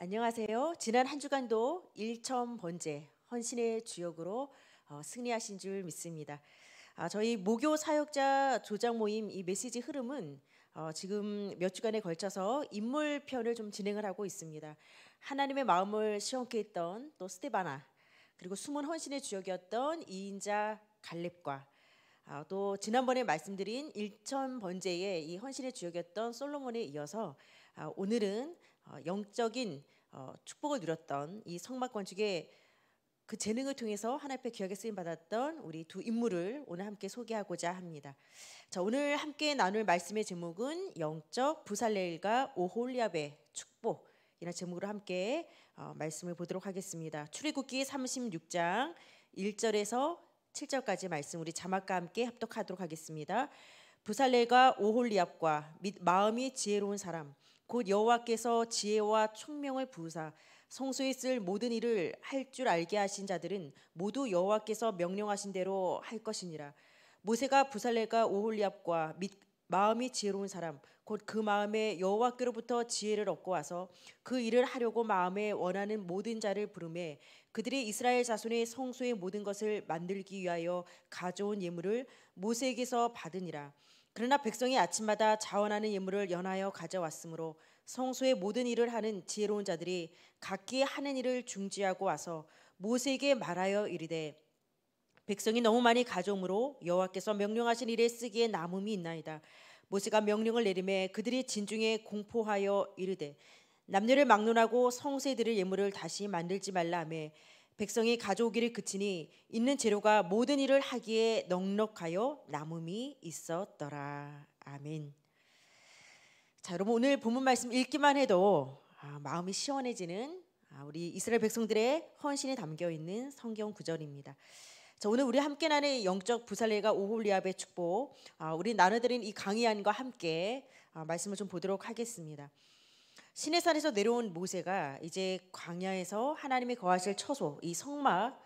안녕하세요. 지난 한 주간도 일천 번제 헌신의 주역으로 어, 승리하신 줄 믿습니다. 아, 저희 모교 사역자 조장 모임 이 메시지 흐름은 어, 지금 몇 주간에 걸쳐서 인물 편을 좀 진행을 하고 있습니다. 하나님의 마음을 시험케 했던 또 스테바나 그리고 숨은 헌신의 주역이었던 이인자 갈렙과 아, 또 지난번에 말씀드린 일천 번제의 이 헌신의 주역이었던 솔로몬에 이어서 아, 오늘은 어, 영적인 어, 축복을 누렸던 이 성막 건축의 그 재능을 통해서 하나님 앞에 기억에 쓰임 받았던 우리 두 인물을 오늘 함께 소개하고자 합니다. 자, 오늘 함께 나눌 말씀의 제목은 영적 부살레일과 오홀리압의 축복이라 제목으로 함께 어, 말씀을 보도록 하겠습니다. 출애굽기 36장 1절에서 7절까지 말씀 우리 자막과 함께 합독하도록 하겠습니다. 부살레일과 오홀리압과 및 마음이 지혜로운 사람 곧 여호와께서 지혜와 총명을 부으사 성소에 쓸 모든 일을 할 줄 알게 하신 자들은 모두 여호와께서 명령하신 대로 할 것이니라. 모세가 부살레가 오홀리압과 마음이 지혜로운 사람 곧 그 마음에 여호와께로부터 지혜를 얻고 와서 그 일을 하려고 마음에 원하는 모든 자를 부름해 그들이 이스라엘 자손의 성소의 모든 것을 만들기 위하여 가져온 예물을 모세에게서 받으니라. 그러나 백성이 아침마다 자원하는 예물을 연하여 가져왔으므로 성소의 모든 일을 하는 지혜로운 자들이 각기 하는 일을 중지하고 와서 모세에게 말하여 이르되 백성이 너무 많이 가져오므로 여호와께서 명령하신 일에 쓰기에 남음이 있나이다. 모세가 명령을 내림에 그들이 진중에 공포하여 이르되 남녀를 막론하고 성세 들을 예물을 다시 만들지 말라 하며 백성이 가져오기를 그치니 있는 재료가 모든 일을 하기에 넉넉하여 남음이 있었더라. 아멘. 자, 여러분 오늘 본문 말씀 읽기만 해도 아, 마음이 시원해지는 아, 우리 이스라엘 백성들의 헌신이 담겨 있는 성경 구절입니다. 자, 오늘 우리 함께 나는 영적 부살레가 오홀리압의 축복, 아, 우리 나눠드린 이 강의안과 함께 아, 말씀을 좀 보도록 하겠습니다. 시내산에서 내려온 모세가 이제 광야에서 하나님이 거하실 처소 이 성막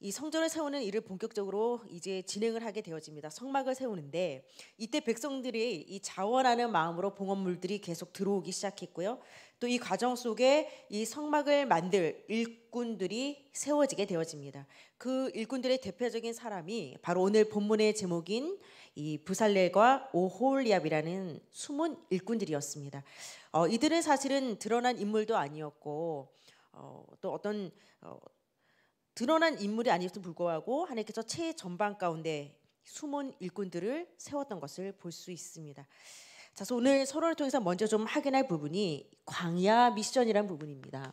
이 성전을 세우는 일을 본격적으로 이제 진행을 하게 되어집니다. 성막을 세우는데 이때 백성들이 이 자원하는 마음으로 봉헌물들이 계속 들어오기 시작했고요. 또 이 과정 속에 이 성막을 만들 일꾼들이 세워지게 되어집니다. 그 일꾼들의 대표적인 사람이 바로 오늘 본문의 제목인 이 부살렐과 오홀리압이라는 숨은 일꾼들이었습니다. 어, 이들은 사실은 드러난 인물도 아니었고 어, 또 어떤 어, 드러난 인물이 아니었음 불구하고 하나님께서 최전방 가운데 숨은 일꾼들을 세웠던 것을 볼 수 있습니다. 자, 그래서 오늘 서론을 통해서 먼저 좀 확인할 부분이 광야 미션이란 부분입니다.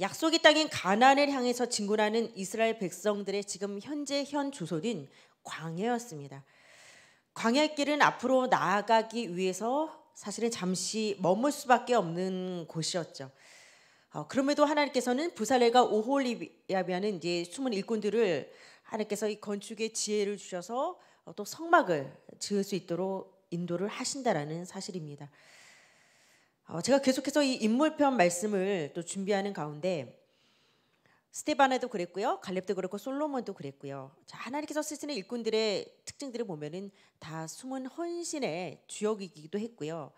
약속의 땅인 가나안을 향해서 진군하는 이스라엘 백성들의 지금 현재 현 주소는 광야였습니다. 광야 길은 앞으로 나아가기 위해서 사실은 잠시 머물 수밖에 없는 곳이었죠. 어, 그럼에도 하나님께서는 부살레가 오홀리아비아는 이제 숨은 일꾼들을 하나님께서 이 건축의 지혜를 주셔서 어, 또 성막을 지을 수 있도록 인도를 하신다라는 사실입니다. 어, 제가 계속해서 이 인물편 말씀을 또 준비하는 가운데 스테반에도 그랬고요, 갈렙도 그렇고 솔로몬도 그랬고요. 자, 하나님께서 쓰시는 일꾼들의 특징들을 보면은 다 숨은 헌신의 주역이기도 했고요.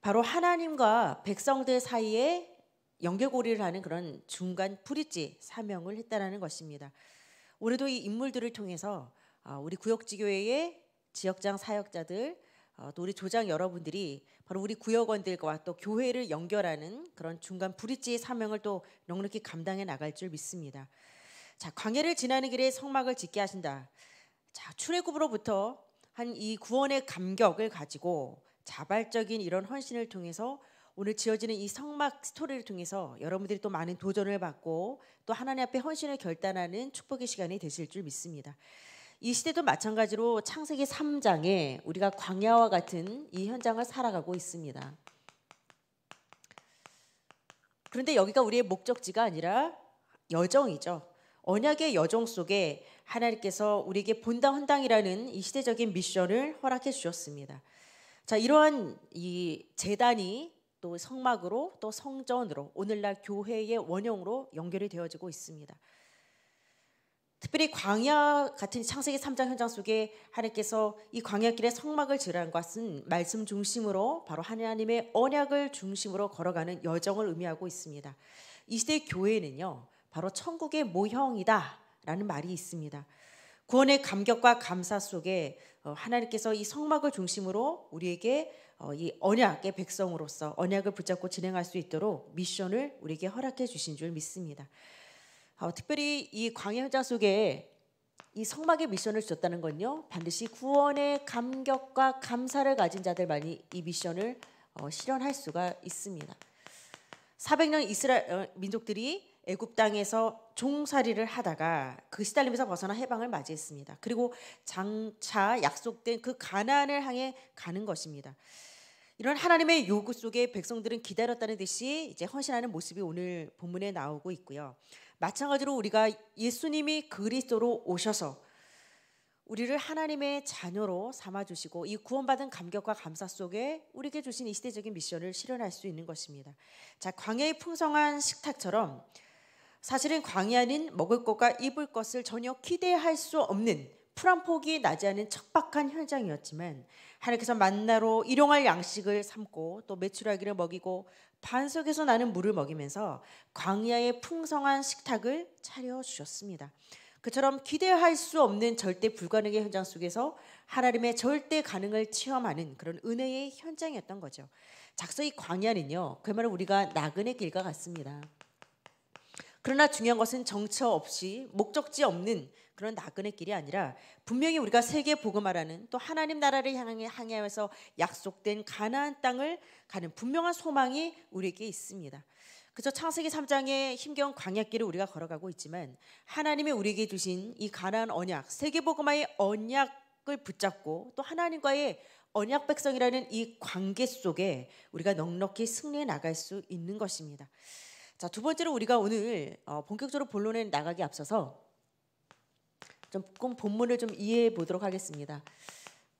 바로 하나님과 백성들 사이에 연결고리를 하는 그런 중간 프리지 사명을 했다라는 것입니다. 올해도 이 인물들을 통해서 아, 우리 구역지교회의 지역장 사역자들 어, 또 우리 조장 여러분들이 바로 우리 구역원들과 또 교회를 연결하는 그런 중간 브릿지의 사명을 또 넉넉히 감당해 나갈 줄 믿습니다. 자, 광야를 지나는 길에 성막을 짓게 하신다. 자, 출애굽으로부터 한 이 구원의 감격을 가지고 자발적인 이런 헌신을 통해서 오늘 지어지는 이 성막 스토리를 통해서 여러분들이 또 많은 도전을 받고 또 하나님 앞에 헌신을 결단하는 축복의 시간이 되실 줄 믿습니다. 이 시대도 마찬가지로 창세기 3장에 우리가 광야와 같은 이 현장을 살아가고 있습니다. 그런데 여기가 우리의 목적지가 아니라 여정이죠. 언약의 여정 속에 하나님께서 우리에게 본당 헌당이라는 이 시대적인 미션을 허락해 주셨습니다. 자, 이러한 이 재단이 또 성막으로 또 성전으로 오늘날 교회의 원형으로 연결이 되어지고 있습니다. 특별히 광야 같은 창세기 3장 현장 속에 하나님께서 이 광야길에 성막을 지으라는 것은 말씀 중심으로 바로 하나님의 언약을 중심으로 걸어가는 여정을 의미하고 있습니다. 이시대 교회는요. 바로 천국의 모형이다라는 말이 있습니다. 구원의 감격과 감사 속에 어, 하나님께서 이 성막을 중심으로 우리에게 어, 이 언약의 백성으로서 언약을 붙잡고 진행할 수 있도록 미션을 우리에게 허락해 주신 줄 믿습니다. 어, 특별히 이광야 현장 속에 이 성막의 미션을 주셨다는 건요. 반드시 구원의 감격과 감사를 가진 자들만이 이 미션을 어, 실현할 수가 있습니다. 400년 이스라엘 어, 민족들이 애굽 땅에서 종살이를 하다가 그 시달림에서 벗어나 해방을 맞이했습니다. 그리고 장차 약속된 그 가난을 향해 가는 것입니다. 이런 하나님의 요구 속에 백성들은 기다렸다는 듯이 이제 헌신하는 모습이 오늘 본문에 나오고 있고요. 마찬가지로 우리가 예수님이 그리스도로 오셔서 우리를 하나님의 자녀로 삼아 주시고 이 구원받은 감격과 감사 속에 우리에게 주신 이 시대적인 미션을 실현할 수 있는 것입니다. 자, 광야의 풍성한 식탁처럼 사실은 광야는 먹을 것과 입을 것을 전혀 기대할 수 없는 풀한 폭이 나지 않은 척박한 현장이었지만 하나님께서 만나로 일용할 양식을 삼고 또 메추라기를 먹이고 반석에서 나는 물을 먹이면서 광야의 풍성한 식탁을 차려 주셨습니다. 그처럼 기대할 수 없는 절대 불가능의 현장 속에서 하나님의 절대 가능을 체험하는 그런 은혜의 현장이었던 거죠. 작서의 광야는요, 그야말로 우리가 나그네 길과 같습니다. 그러나 중요한 것은 정처 없이 목적지 없는 그런 나그네 길이 아니라 분명히 우리가 세계 복음화라는 또 하나님 나라를 향해 향해서 약속된 가나안 땅을 가는 분명한 소망이 우리에게 있습니다. 그저 창세기 3장의 힘겨운 광야길을 우리가 걸어가고 있지만 하나님이 우리에게 주신 이 가나안 언약, 세계 복음화의 언약을 붙잡고 또 하나님과의 언약 백성이라는 이 관계 속에 우리가 넉넉히 승리해 나갈 수 있는 것입니다. 자, 두 번째로 우리가 오늘 어, 본격적으로 본론에 나가기 앞서서 조금 본문을 좀 이해해 보도록 하겠습니다.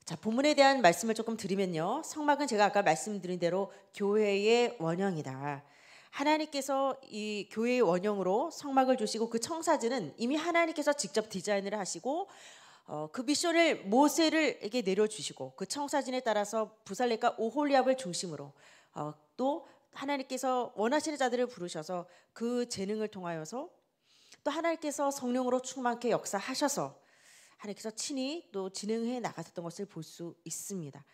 자, 본문에 대한 말씀을 조금 드리면요. 성막은 제가 아까 말씀드린 대로 교회의 원형이다. 하나님께서 이 교회의 원형으로 성막을 주시고 그 청사진은 이미 하나님께서 직접 디자인을 하시고 어, 그 미션을 모세를에게 내려주시고 그 청사진에 따라서 부살레과 오홀리압을 중심으로 어, 또 하나님께서 원하시는 자들을 부르셔서 그 재능을 통하여서 또 하나님께서 성령으로 충만케 역사하셔서 하나님께서 친히 또 진행해 나가셨던 것을 볼 수 있습니다.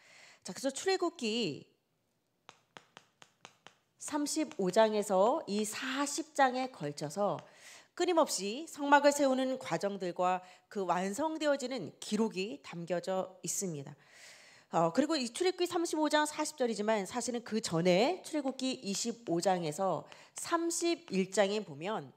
자, 그래서 출애굽기 35장에서 이 40장에 걸쳐서 끊임없이 성막을 세우는 과정들과 그 완성되어지는 기록이 담겨져 있습니다. 어, 그리고 이 출애굽기 35장 40절이지만 사실은 그 전에 출애굽기 25장에서 31장에 보면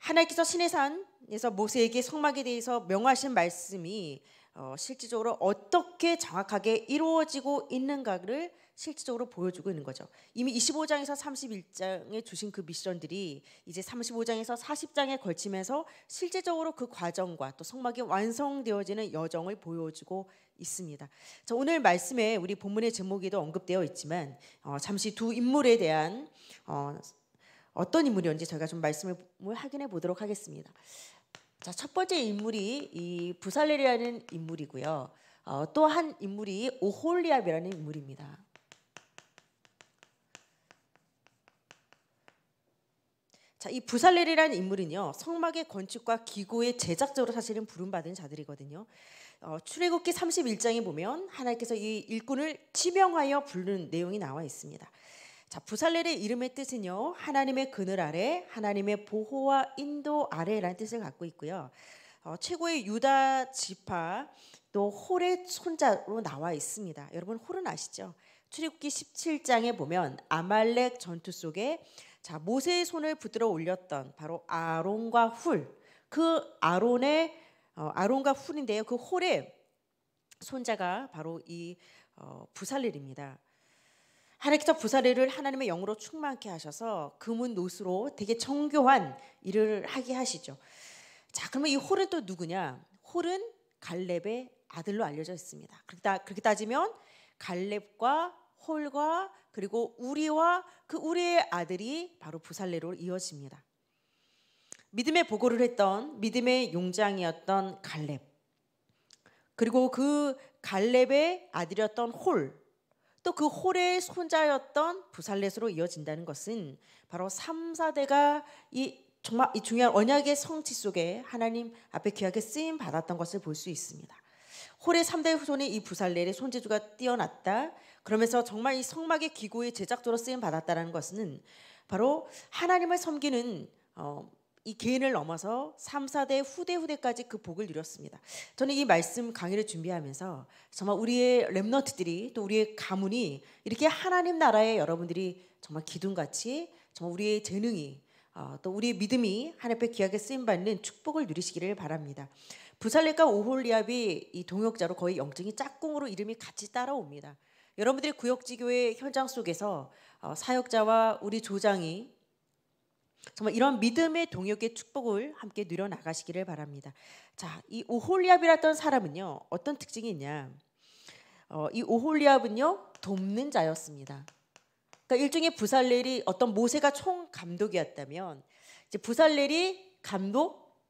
하나님께서 신의 산에서 모세에게 성막에 대해서 명하신 말씀이 어, 실질적으로 어떻게 정확하게 이루어지고 있는가를 실질적으로 보여주고 있는 거죠. 이미 25장에서 31장에 주신 그 미션들이 이제 35장에서 40장에 걸치면서 실제적으로그 과정과 또 성막이 완성되어지는 여정을 보여주고 있습니다. 자, 오늘 말씀에 우리 본문의 제목에도 언급되어 있지만 어, 잠시 두 인물에 대한 어, 어떤 인물이었는지 저희가 좀 말씀을 뭐 확인해 보도록 하겠습니다. 자, 첫 번째 인물이 이 부살렐이라는 인물이고요. 어, 또한 인물이 오홀리압이라는 인물입니다. 자, 이 부살렐이라는 인물은요. 성막의 건축과 기고의 제작자로 사실은 부름받은 자들이거든요. 어, 출애굽기 31장에 보면 하나님께서 이 일꾼을 지명하여 부르는 내용이 나와 있습니다. 자, 부살렐의 이름의 뜻은요. 하나님의 그늘 아래, 하나님의 보호와 인도 아래라는 뜻을 갖고 있고요. 어, 최고의 유다 지파 또 홀의 손자로 나와 있습니다. 여러분 홀은 아시죠? 출애굽기 17장에 보면 아말렉 전투 속에 자, 모세의 손을 붙들어 올렸던 바로 아론과 훌. 그 아론의 어, 아론과 훌인데요. 그 홀의 손자가 바로 이 어, 부살렐입니다. 하나님께서 부사리를 하나님의 영으로 충만케 하셔서 금은 노수로 되게 청교한 일을 하게 하시죠. 자, 그러면 이 홀은 또 누구냐? 홀은 갈렙의 아들로 알려져 있습니다. 그렇게, 따, 그렇게 따지면 갈렙과 홀과 그리고 우리와 그 우리의 아들이 바로 부살레로 이어집니다. 믿음의 보고를 했던 믿음의 용장이었던 갈렙 그리고 그 갈렙의 아들이었던 홀 또그 홀의 손자였던 부살렛으로 이어진다는 것은 바로 3사대가 이 정말 이 중요한 언약의 성취 속에 하나님 앞에 귀하게 쓰임 받았던 것을 볼 수 있습니다. 홀의 3대 후손이 이 부살렐의 손재주가 뛰어났다. 그러면서 정말 이 성막의 기구의 제작도로 쓰임 받았다라는 것은 바로 하나님을 섬기는 어, 이 개인을 넘어서 3, 4대 후대 후대까지 그 복을 누렸습니다. 저는 이 말씀 강의를 준비하면서 정말 우리의 랩너트들이 또 우리의 가문이 이렇게 하나님 나라에 여러분들이 정말 기둥같이 정말 우리의 재능이 어, 또 우리의 믿음이 하나님의 귀하게 쓰임받는 축복을 누리시기를 바랍니다. 부살렛과 오홀리압이 이 동역자로 거의 영적인 짝꿍으로 이름이 같이 따라옵니다. 여러분들의 구역지교의 현장 속에서 어, 사역자와 우리 조장이 정말 이런 믿음의 동역의 축복을 함께 누려 나가시기를 바랍니다. 자, 이 오홀리압이라던 사람은요 어떤 특징이 있냐? 어, 이 오홀리압은요 돕는 자였습니다. 그러니까 일종의 부살렐이 어떤 모세가 총 감독이었다면 이제 부살렐이 감독,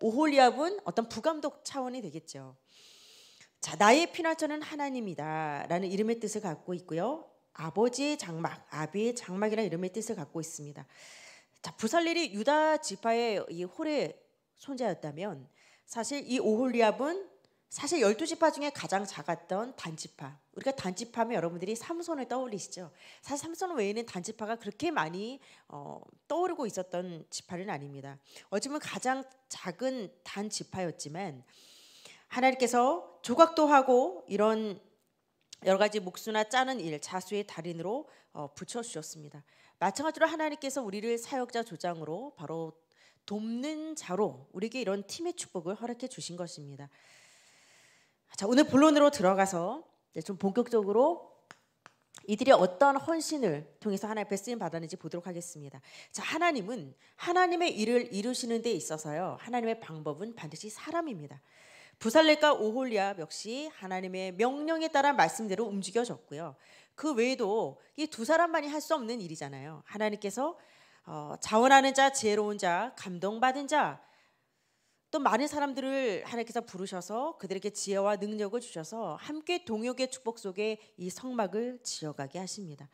오홀리압은 어떤 부감독 차원이 되겠죠. 자, 나의 피난처는 하나님이다라는 이름의 뜻을 갖고 있고요. 아버지의 장막, 아비의 장막이라는 이름의 뜻을 갖고 있습니다. 자, 부살렐이 유다 지파의 이 홀의 손자였다면 사실 이 오홀리압은 사실 열두 지파 중에 가장 작았던 단지파. 우리가 단지파면 여러분들이 삼손을 떠올리시죠. 사실 삼손 외에는 단지파가 그렇게 많이 어, 떠오르고 있었던 지파는 아닙니다. 어쩌면 가장 작은 단지파였지만 하나님께서 조각도 하고 이런 여러 가지 목수나 짜는 일, 자수의 달인으로 어, 붙여주셨습니다. 마찬가지로 하나님께서 우리를 사역자 조장으로 바로 돕는 자로 우리에게 이런 팀의 축복을 허락해 주신 것입니다. 자, 오늘 본론으로 들어가서 좀 본격적으로 이들이 어떤 헌신을 통해서 하나님 앞에 쓰임 받았는지 보도록 하겠습니다. 자, 하나님은 하나님의 일을 이루시는 데 있어서요. 하나님의 방법은 반드시 사람입니다. 부살렛과 오홀리압 역시 하나님의 명령에 따라 말씀대로 움직여졌고요. 그 외에도 이 두 사람만이 할 수 없는 일이잖아요. 하나님께서 어, 자원하는 자, 지혜로운 자, 감동받은 자, 또 많은 사람들을 하나님께서 부르셔서 그들에게 지혜와 능력을 주셔서 함께 동역의 축복 속에 이 성막을 지어가게 하십니다.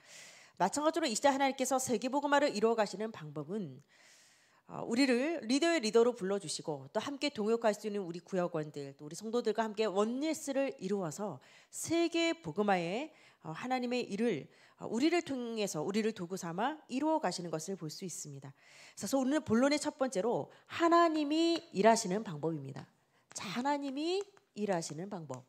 마찬가지로 이 시대 하나님께서 세계복음화를 이루어가시는 방법은 어, 우리를 리더의 리더로 불러주시고 또 함께 동역할 수 있는 우리 구역원들 또 우리 성도들과 함께 원리스를 이루어서 세계 복음화의 어, 하나님의 일을 어, 우리를 통해서 우리를 도구 삼아 이루어 가시는 것을 볼 수 있습니다. 그래서 오늘 본론의 첫 번째로 하나님이 일하시는 방법입니다. 자, 하나님이 일하시는 방법.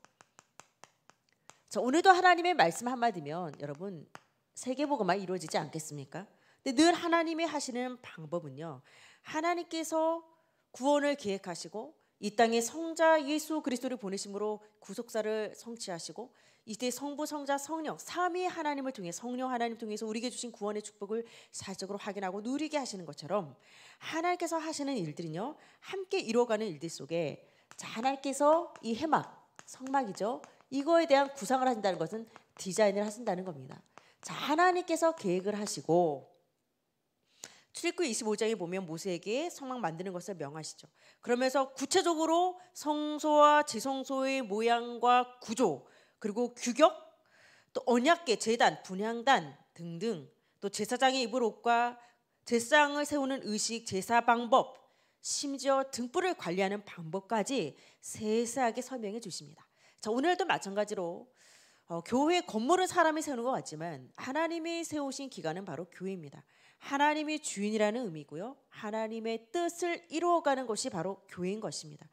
자, 오늘도 하나님의 말씀 한마디면 여러분 세계보고만 이루어지지 않겠습니까? 근데 늘 하나님이 하시는 방법은요. 하나님께서 구원을 계획하시고 이 땅에 성자 예수 그리스도를 보내심으로 구속사를 성취하시고 이때 성부, 성자, 성령 삼위 하나님을 통해 성령 하나님 통해서 우리에게 주신 구원의 축복을 사적으로 확인하고 누리게 하시는 것처럼 하나님께서 하시는 일들은요 함께 이루어가는 일들 속에 하나님께서 이 해막 성막이죠 이거에 대한 구상을 하신다는 것은 디자인을 하신다는 겁니다. 자 하나님께서 계획을 하시고 출입구 25장에 보면 모세에게 성막 만드는 것을 명하시죠. 그러면서 구체적으로 성소와 지성소의 모양과 구조 그리고 규격, 또 언약계, 재단, 분향단 등등 또 제사장의 입을 옷과 제사장을 세우는 의식, 제사 방법, 심지어 등불을 관리하는 방법까지 세세하게 설명해 주십니다. 자, 오늘도 마찬가지로 어, 교회 건물은 사람이 세우는 것 같지만 하나님이 세우신 기관은 바로 교회입니다. 하나님이 주인이라는 의미고요. 하나님의 뜻을 이루어가는 것이 바로 교회인 것입니다.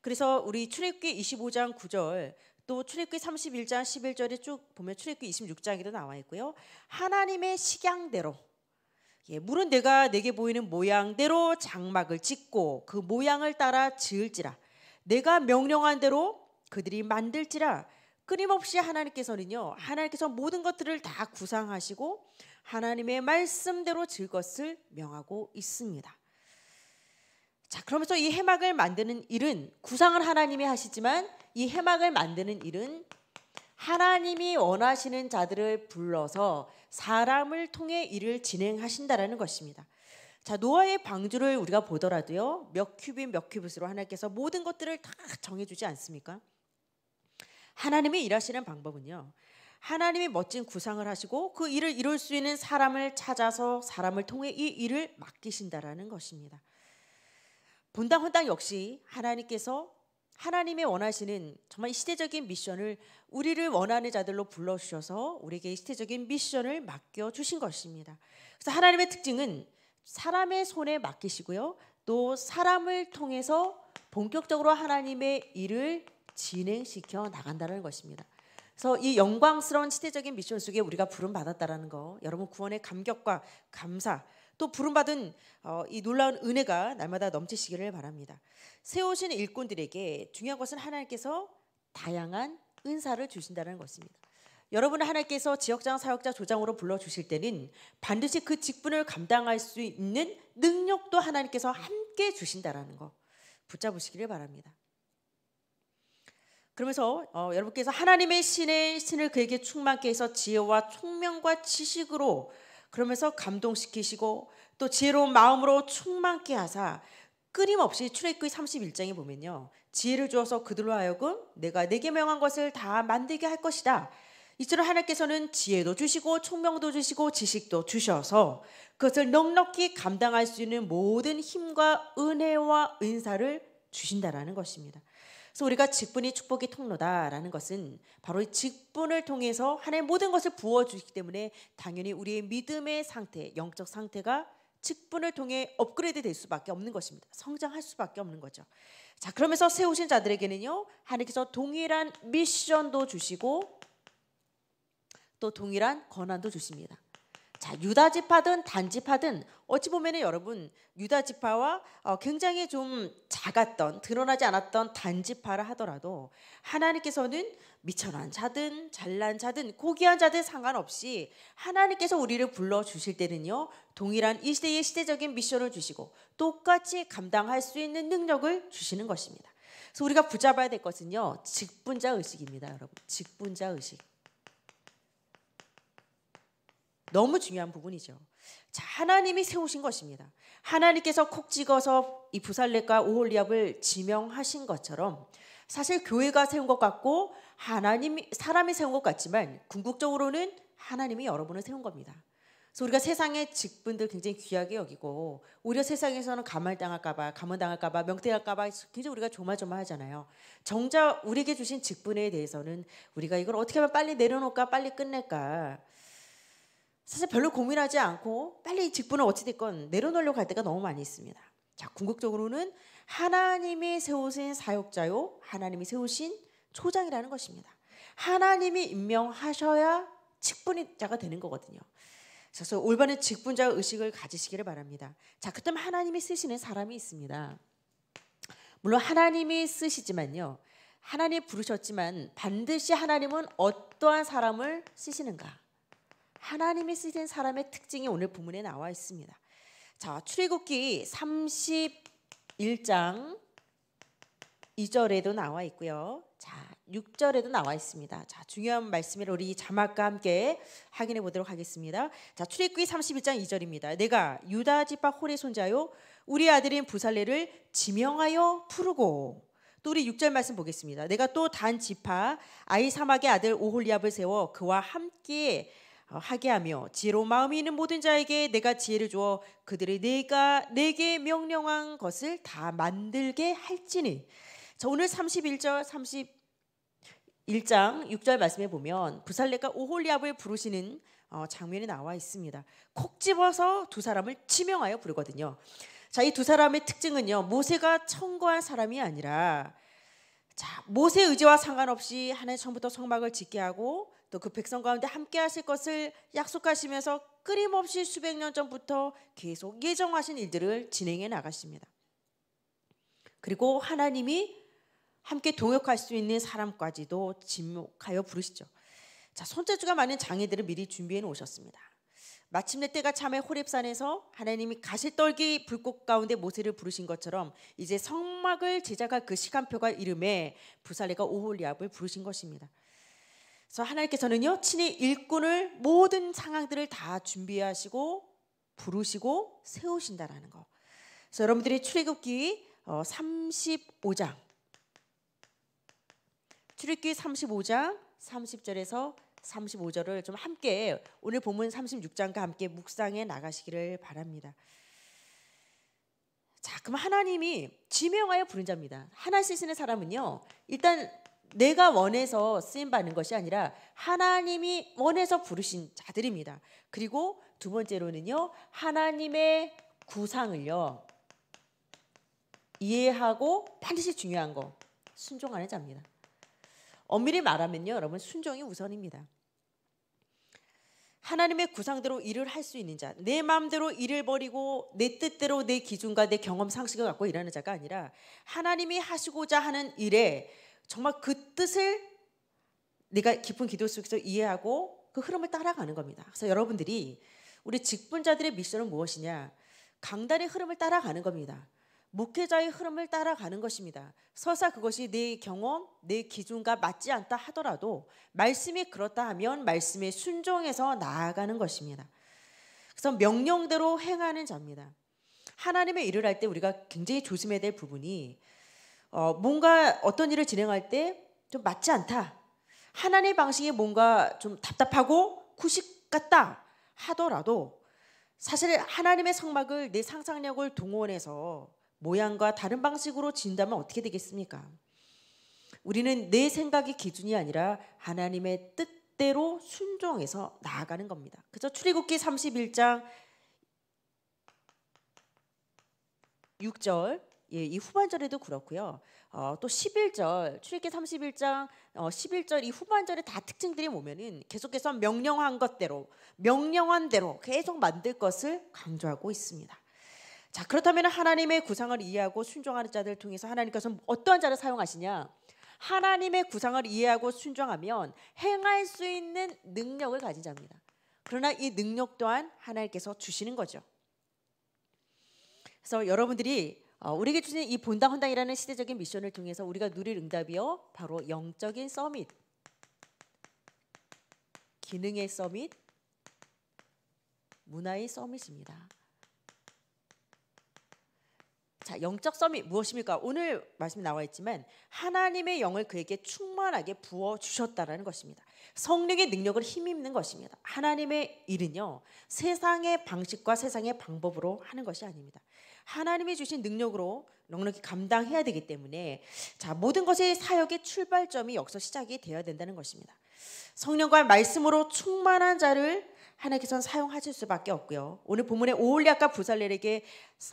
그래서 우리 출애굽기 25장 9절 또 출애굽기 31장 11절에 쭉 보면 출애굽기 26장에도 나와 있고요. 하나님의 식양대로 예, 물은 내가 내게 보이는 모양대로 장막을 짓고 그 모양을 따라 지을지라 내가 명령한 대로 그들이 만들지라 끊임없이 하나님께서는요 하나님께서 모든 것들을 다 구상하시고 하나님의 말씀대로 질 것을 명하고 있습니다. 자, 그러면서 이 해막을 만드는 일은 구상을 하나님이 하시지만 이 해막을 만드는 일은 하나님이 원하시는 자들을 불러서 사람을 통해 일을 진행하신다라는 것입니다. 자, 노아의 방주를 우리가 보더라도요. 몇 큐빗 몇 큐빗으로 하나님께서 모든 것들을 다 정해 주지 않습니까? 하나님이 일하시는 방법은요. 하나님이 멋진 구상을 하시고 그 일을 이룰 수 있는 사람을 찾아서 사람을 통해 이 일을 맡기신다라는 것입니다. 본당 헌당 역시 하나님께서 하나님의 원하시는 정말 시대적인 미션을 우리를 원하는 자들로 불러주셔서 우리에게 시대적인 미션을 맡겨주신 것입니다. 그래서 하나님의 특징은 사람의 손에 맡기시고요. 또 사람을 통해서 본격적으로 하나님의 일을 진행시켜 나간다는 것입니다. 그래서 이 영광스러운 시대적인 미션 속에 우리가 부름 받았다라는 거, 여러분 구원의 감격과 감사, 또 부름받은 어, 이 놀라운 은혜가 날마다 넘치시기를 바랍니다. 세우신 일꾼들에게 중요한 것은 하나님께서 다양한 은사를 주신다는 것입니다. 여러분을 하나님께서 지역장 사역자 조장으로 불러 주실 때는 반드시 그 직분을 감당할 수 있는 능력도 하나님께서 함께 주신다라는 거 붙잡으시기를 바랍니다. 그러면서 어, 여러분께서 하나님의 신의 신을 그에게 충만케 해서 지혜와 총명과 지식으로 그러면서 감동시키시고 또 지혜로운 마음으로 충만케 하사 끊임없이 출애굽기 31장에 보면요. 지혜를 주어서 그들로 하여금 내가 내게 명한 것을 다 만들게 할 것이다. 이처럼 하나님께서는 지혜도 주시고 총명도 주시고 지식도 주셔서 그것을 넉넉히 감당할 수 있는 모든 힘과 은혜와 은사를 주신다라는 것입니다. 그래서 우리가 직분이 축복이 통로다라는 것은 바로 이 직분을 통해서 하나의 모든 것을 부어주시기 때문에 당연히 우리의 믿음의 상태, 영적 상태가 직분을 통해 업그레이드 될 수밖에 없는 것입니다. 성장할 수밖에 없는 거죠. 자, 그러면서 세우신 자들에게는요, 하나님께서 동일한 미션도 주시고 또 동일한 권한도 주십니다. 자 유다 지파든 단 지파든 어찌 보면은 여러분 유다 지파와 어, 굉장히 좀 작았던 드러나지 않았던 단 지파라 하더라도 하나님께서는 미천한 자든 잘난 자든 고귀한 자든 상관없이 하나님께서 우리를 불러 주실 때는요 동일한 이 시대의 시대적인 미션을 주시고 똑같이 감당할 수 있는 능력을 주시는 것입니다. 그래서 우리가 붙잡아야 될 것은요 직분자 의식입니다, 여러분 직분자 의식. 너무 중요한 부분이죠. 자, 하나님이 세우신 것입니다. 하나님께서 콕 찍어서 이 부살렛과 오홀리압을 지명하신 것처럼 사실 교회가 세운 것 같고 하나님 사람이 세운 것 같지만 궁극적으로는 하나님이 여러분을 세운 겁니다. 그래서 우리가 세상의 직분들 굉장히 귀하게 여기고 오히려 세상에서는 가말당할까봐 가문당할까봐 명태할까봐 굉장히 우리가 조마조마하잖아요. 정작 우리에게 주신 직분에 대해서는 우리가 이걸 어떻게 하면 빨리 내려놓을까 빨리 끝낼까 사실 별로 고민하지 않고 빨리 직분을 어찌됐건 내려놓으려고 할 때가 너무 많이 있습니다. 자, 궁극적으로는 하나님이 세우신 사역자요, 하나님이 세우신 초장이라는 것입니다. 하나님이 임명하셔야 직분자가 되는 거거든요. 그래서 올바른 직분자 의식을 가지시기를 바랍니다. 자, 그럼 하나님이 쓰시는 사람이 있습니다. 물론 하나님이 쓰시지만요. 하나님 부르셨지만 반드시 하나님은 어떠한 사람을 쓰시는가? 하나님이 쓰신 사람의 특징이 오늘 본문에 나와 있습니다. 자, 출애굽기 31장 2절에도 나와 있고요. 자, 6절에도 나와 있습니다. 자, 중요한 말씀을 우리 자막과 함께 확인해 보도록 하겠습니다. 자, 출애굽기 31장 2절입니다. 내가 유다 지파 홀의 손자요 우리 아들인 부살레를 지명하여 부르고 또 우리 6절 말씀 보겠습니다. 내가 또 단 지파 아이 사막의 아들 오홀리압을 세워 그와 함께 어, 하게 하며 지혜로 마음이 있는 모든 자에게 내가 지혜를 주어 그들이 내가 내게 명령한 것을 다 만들게 할지니 자 오늘 31절 31장 6절 말씀에 보면 부살레가 오홀리압을 부르시는 어, 장면이 나와 있습니다. 콕 집어서 두 사람을 치명하여 부르거든요. 자, 이 두 사람의 특징은요. 모세가 청구한 사람이 아니라 자, 모세 의지와 상관없이 하나님 처음부터 성막을 짓게 하고 또그 백성 가운데 함께 하실 것을 약속하시면서 끊임없이 수백 년 전부터 계속 예정하신 일들을 진행해 나가십니다. 그리고 하나님이 함께 동역할 수 있는 사람까지도 진목하여 부르시죠. 자, 손재주가 많은 장애들을 미리 준비해 놓으셨습니다. 마침내 때가 참에 호랩산에서 하나님이 가시떨기 불꽃 가운데 모세를 부르신 것처럼 이제 성막을 제작할 그 시간표가 이름에 부살레가 오홀리압을 부르신 것입니다. 그래서 하나님께서는요 친히 일꾼을 모든 상황들을 다 준비하시고 부르시고 세우신다라는 거. 그래서 여러분들이 출애굽기 35장 어, 출애굽기 35장 30절에서 35절을 좀 함께 오늘 본문 36장과 함께 묵상해 나가시기를 바랍니다. 자, 그럼 하나님이 지명하여 부른 자입니다. 하나 쓰시는 사람은요. 일단 내가 원해서 쓰임 받는 것이 아니라 하나님이 원해서 부르신 자들입니다. 그리고 두 번째로는요. 하나님의 구상을요. 이해하고 반드시 중요한 거 순종하는 자입니다. 엄밀히 말하면요, 여러분 순종이 우선입니다. 하나님의 구상대로 일을 할 수 있는 자, 내 마음대로 일을 벌이고 내 뜻대로 내 기준과 내 경험 상식을 갖고 일하는 자가 아니라 하나님이 하시고자 하는 일에 정말 그 뜻을 내가 깊은 기도 속에서 이해하고 그 흐름을 따라가는 겁니다. 그래서 여러분들이 우리 직분자들의 미션은 무엇이냐? 강단의 흐름을 따라가는 겁니다. 목회자의 흐름을 따라가는 것입니다. 서사 그것이 내 경험, 내 기준과 맞지 않다 하더라도 말씀이 그렇다 하면 말씀에 순종해서 나아가는 것입니다. 그래서 명령대로 행하는 자입니다. 하나님의 일을 할 때 우리가 굉장히 조심해야 될 부분이 어, 뭔가 어떤 일을 진행할 때 좀 맞지 않다. 하나님의 방식이 뭔가 좀 답답하고 구식 같다 하더라도 사실 하나님의 성막을 내 상상력을 동원해서 모양과 다른 방식으로 진다면 어떻게 되겠습니까? 우리는 내 생각이 기준이 아니라 하나님의 뜻대로 순종해서 나아가는 겁니다. 그저 출애굽기 31장 6절 예, 이 후반절에도 그렇고요. 어, 또 11절 출애기 31장 어, 11절 이 후반절의 다 특징들이 보면은 계속해서 명령한 것대로 명령한 대로 계속 만들 것을 강조하고 있습니다. 자 그렇다면 하나님의 구상을 이해하고 순종하는 자들 통해서 하나님께서 어떠 자를 사용하시냐? 하나님의 구상을 이해하고 순종하면 행할 수 있는 능력을 가진 자입니다. 그러나 이 능력 또한 하나님께서 주시는 거죠. 그래서 여러분들이 어, 우리에게 주신 이 본당 헌당이라는 시대적인 미션을 통해서 우리가 누릴 응답이요 바로 영적인 서밋, 기능의 서밋, 문화의 서밋입니다. 자, 영적 서밋 무엇입니까? 오늘 말씀 이 나와 있지만 하나님의 영을 그에게 충만하게 부어 주셨다라는 것입니다. 성령의 능력을 힘입는 것입니다. 하나님의 일은요. 세상의 방식과 세상의 방법으로 하는 것이 아닙니다. 하나님이 주신 능력으로 넉넉히 감당해야 되기 때문에 자 모든 것의 사역의 출발점이 역서 시작이 되어야 된다는 것입니다. 성령과 말씀으로 충만한 자를 하나님께서 사용하실 수밖에 없고요. 오늘 본문에 오올리아과 부살렐에게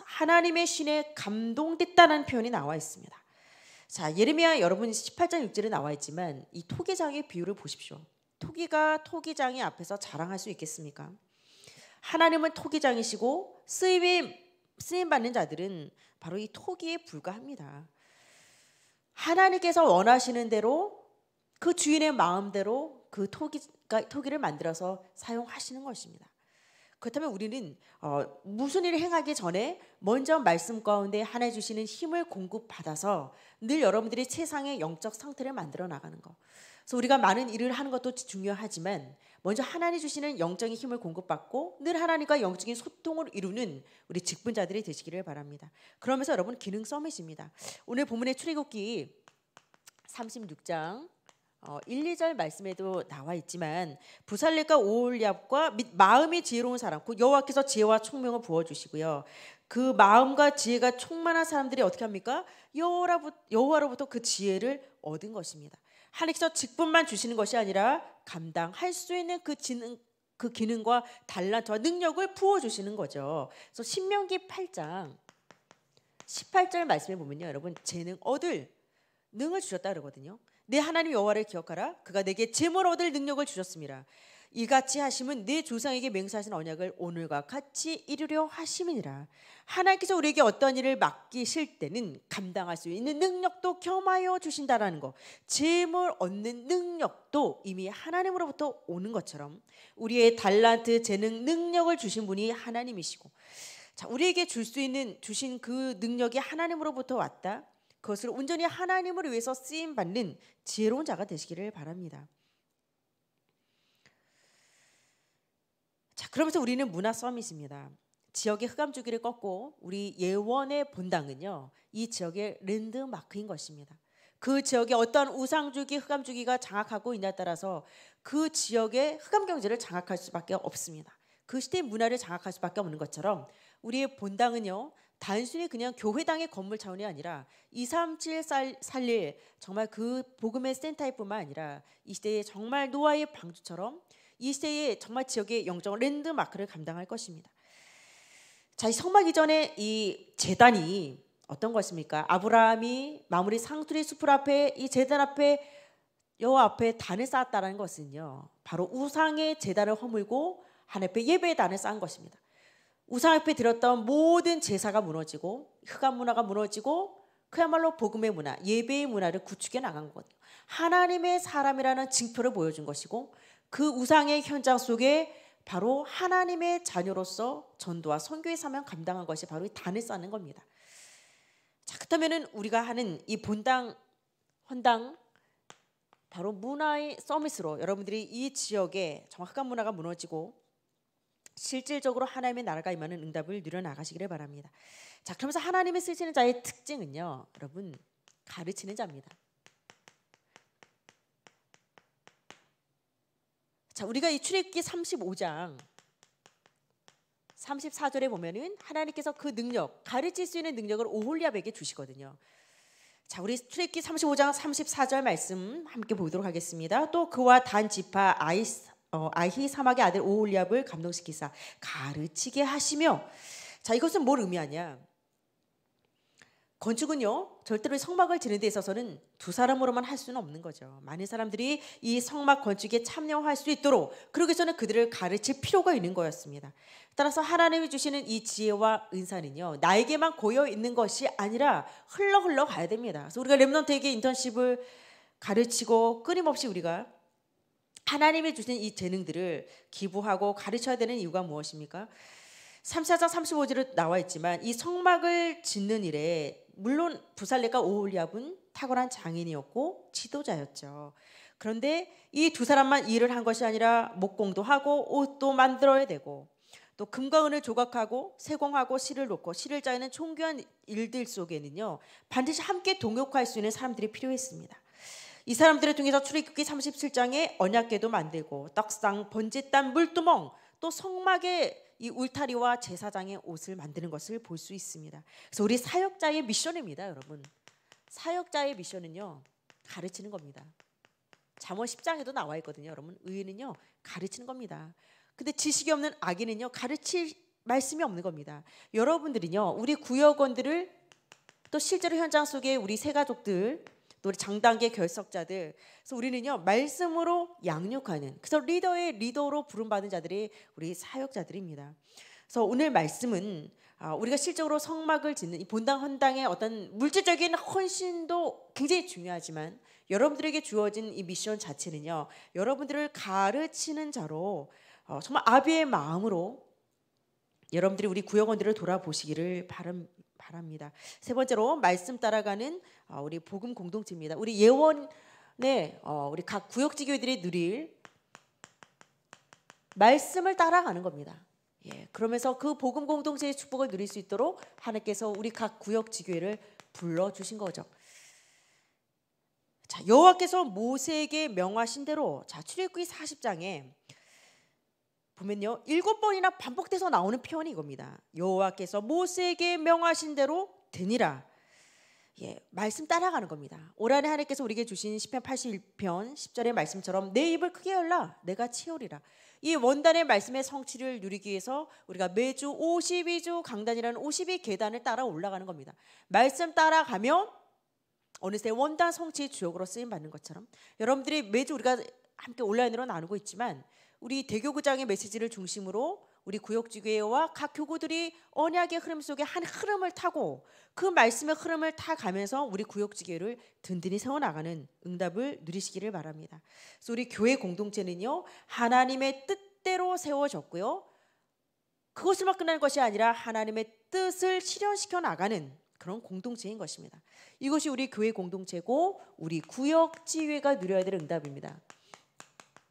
하나님의 신에 감동됐다는 표현이 나와 있습니다. 자 예레미야 여러분 18장 6절에 나와 있지만 이 토기장의 비유를 보십시오. 토기가 토기장이 앞에서 자랑할 수 있겠습니까? 하나님은 토기장이시고 쓰임이 쓰임 받는 자들은 바로 이 토기에 불과합니다. 하나님께서 원하시는 대로 그 주인의 마음대로 그 토기, 그러니까 토기를 만들어서 사용하시는 것입니다. 그렇다면 우리는 어, 무슨 일을 행하기 전에 먼저 말씀 가운데 하나님 주시는 힘을 공급받아서 늘 여러분들이 세상의 영적 상태를 만들어 나가는 거. 그래서 우리가 많은 일을 하는 것도 중요하지만 먼저 하나님 주시는 영적인 힘을 공급받고 늘 하나님과 영적인 소통을 이루는 우리 직분자들이 되시기를 바랍니다. 그러면서 여러분 기능 써매십니다 오늘 본문의 출애굽기 36장 어, 1, 2절 말씀에도 나와 있지만 부살리과 오울리압과 및 마음이 지혜로운 사람 그 여호와께서 지혜와 총명을 부어 주시고요. 그 마음과 지혜가 총만한 사람들이 어떻게 합니까? 여호와로부터 그 지혜를 얻은 것입니다. 하나님께서 직분만 주시는 것이 아니라 감당할 수 있는 그 지능 그 기능과 달란트와 능력을 부어 주시는 거죠. 그래서 신명기 8장 18절 말씀에 보면요. 여러분 재능 얻을 능을 주셨다 그러거든요. 내 하나님 여호와를 기억하라 그가 내게 재물 얻을 능력을 주셨습니다. 이같이 하심은 내 조상에게 맹세하신 언약을 오늘과 같이 이루려 하심이니라. 하나님께서 우리에게 어떤 일을 맡기실 때는 감당할 수 있는 능력도 겸하여 주신다라는 것. 재물 얻는 능력도 이미 하나님으로부터 오는 것처럼 우리의 달란트, 재능, 능력을 주신 분이 하나님이시고 자, 우리에게 줄 수 있는 주신 그 능력이 하나님으로부터 왔다. 그것을 온전히 하나님을 위해서 쓰임 받는 지혜로운 자가 되시기를 바랍니다. 자, 그러면서 우리는 문화 서밋입니다. 지역의 흑암 주기를 꺾고 우리 예원의 본당은요. 이 지역의 랜드마크인 것입니다. 그 지역에 어떤 우상 주기, 흑암 주기가 장악하고 있냐에 따라서 그 지역의 흑암 경제를 장악할 수밖에 없습니다. 그 시대의 문화를 장악할 수밖에 없는 것처럼 우리의 본당은요. 단순히 그냥 교회당의 건물 차원이 아니라 237 살릴 살 정말 그 복음의 센터일뿐만 아니라 이 시대에 정말 노아의 방주처럼 이 시대에 정말 지역의 영적 랜드 마크를 감당할 것입니다. 자, 이 성막 이전에 이 재단이 어떤 것입니까? 아브라함이 마무리 상투리 수풀 앞에 이 재단 앞에 여호와 앞에 단을 쌓았다는 것은요. 바로 우상의 재단을 허물고 하나님 앞에 예배단을 쌓은 것입니다. 우상 앞에 들었던 모든 제사가 무너지고 흑암 문화가 무너지고 그야말로 복음의 문화, 예배의 문화를 구축해 나간 것. 하나님의 사람이라는 징표를 보여준 것이고 그 우상의 현장 속에 바로 하나님의 자녀로서 전도와 선교의 사명 감당한 것이 바로 이 단을 쌓는 겁니다. 자, 그렇다면은 우리가 하는 이 본당 헌당 바로 문화의 서밋으로 여러분들이 이 지역에 정확한 문화가 무너지고 실질적으로 하나님의 나라가 임하는 응답을 누려나가시기를 바랍니다. 자, 그러면서 하나님이 쓰시는 자의 특징은요. 여러분, 가르치는 자입니다. 자, 우리가 이 출애굽기 35장 34절에 보면은 하나님께서 그 능력, 가르칠 수 있는 능력을 오홀리압에게 주시거든요. 자, 우리 출애굽기 35장 34절 말씀 함께 보도록 하겠습니다. 또 그와 단 지파 아이스 어, 아히 사막의 아들 오올리압을 감동시키사 가르치게 하시며 자 이것은 뭘 의미하냐? 건축은요 절대로 성막을 지는 데 있어서는 두 사람으로만 할 수는 없는 거죠. 많은 사람들이 이 성막 건축에 참여할 수 있도록 그러기 전에 그들을 가르칠 필요가 있는 거였습니다. 따라서 하나님이 주시는 이 지혜와 은사는요 나에게만 고여 있는 것이 아니라 흘러 흘러 가야 됩니다. 그래서 우리가 렘넌트에게 인턴십을 가르치고 끊임없이 우리가 하나님이 주신 이 재능들을 기부하고 가르쳐야 되는 이유가 무엇입니까? 3 4장 35절에 나와 있지만 이 성막을 짓는 일에 물론 부살레가 오홀리압은 탁월한 장인이었고 지도자였죠. 그런데 이 두 사람만 일을 한 것이 아니라 목공도 하고 옷도 만들어야 되고 또 금과 은을 조각하고 세공하고 실을 놓고 실을 짜는 총귀한 일들 속에는요 반드시 함께 동역할 수 있는 사람들이 필요했습니다. 이 사람들을 통해서 출애굽기 37장에 언약궤도 만들고 떡상, 번지단 물두멍 또성막의이 울타리와 제사장의 옷을 만드는 것을 볼 수 있습니다. 그래서 우리 사역자의 미션입니다, 여러분. 사역자의 미션은요. 가르치는 겁니다. 잠언 10장에도 나와 있거든요. 여러분, 의인은요. 가르치는 겁니다. 근데 지식이 없는 악인은요. 가르칠 말씀이 없는 겁니다. 여러분들은요. 우리 구역원들을 또 실제로 현장 속에 우리 새 가족들 우리 장단계 결석자들. 그래서 우리는요 말씀으로 양육하는. 그래서 리더의 리더로 부름받은 자들이 우리 사역자들입니다. 그래서 오늘 말씀은 아, 우리가 실제로 성막을 짓는 이 본당 헌당의 어떤 물질적인 헌신도 굉장히 중요하지만 여러분들에게 주어진 이 미션 자체는요 여러분들을 가르치는 자로 어, 정말 아비의 마음으로 여러분들이 우리 구역원들을 돌아보시기를 바람, 바랍니다. 세 번째로 말씀 따라가는 어, 우리 복음 공동체입니다. 우리 예원의 어, 우리 각 구역지 교회들이 누릴 말씀을 따라가는 겁니다. 예, 그러면서 그 복음 공동체의 축복을 누릴 수 있도록 하나님께서 우리 각 구역 지교회를 불러 주신 거죠. 자, 여호와께서 모세에게 명하신 대로 자, 출애굽기 40장에 보면요. 일곱 번이나 반복돼서 나오는 표현이 이겁니다. 여호와께서 모세에게 명하신 대로 되니라. 예, 말씀 따라가는 겁니다. 올한해 하나님께서 우리에게 주신 10편 81편 10절의 말씀처럼 내 입을 크게 열라 내가 치우리라이 원단의 말씀의 성취를 누리기 위해서 우리가 매주 52주 강단이라는 52계단을 따라 올라가는 겁니다. 말씀 따라가면 어느새 원단 성취의 주역으로 쓰임 받는 것처럼 여러분들이 매주 우리가 함께 온라인으로 나누고 있지만 우리 대교구장의 메시지를 중심으로 우리 구역지교회와 각 교구들이 언약의 흐름 속에 한 흐름을 타고 그 말씀의 흐름을 타가면서 우리 구역지교회를 든든히 세워나가는 응답을 누리시기를 바랍니다. 그래서 우리 교회 공동체는요 하나님의 뜻대로 세워졌고요 그것을만 끝나는 것이 아니라 하나님의 뜻을 실현시켜 나가는 그런 공동체인 것입니다. 이것이 우리 교회 공동체고 우리 구역 지회가 누려야 될 응답입니다.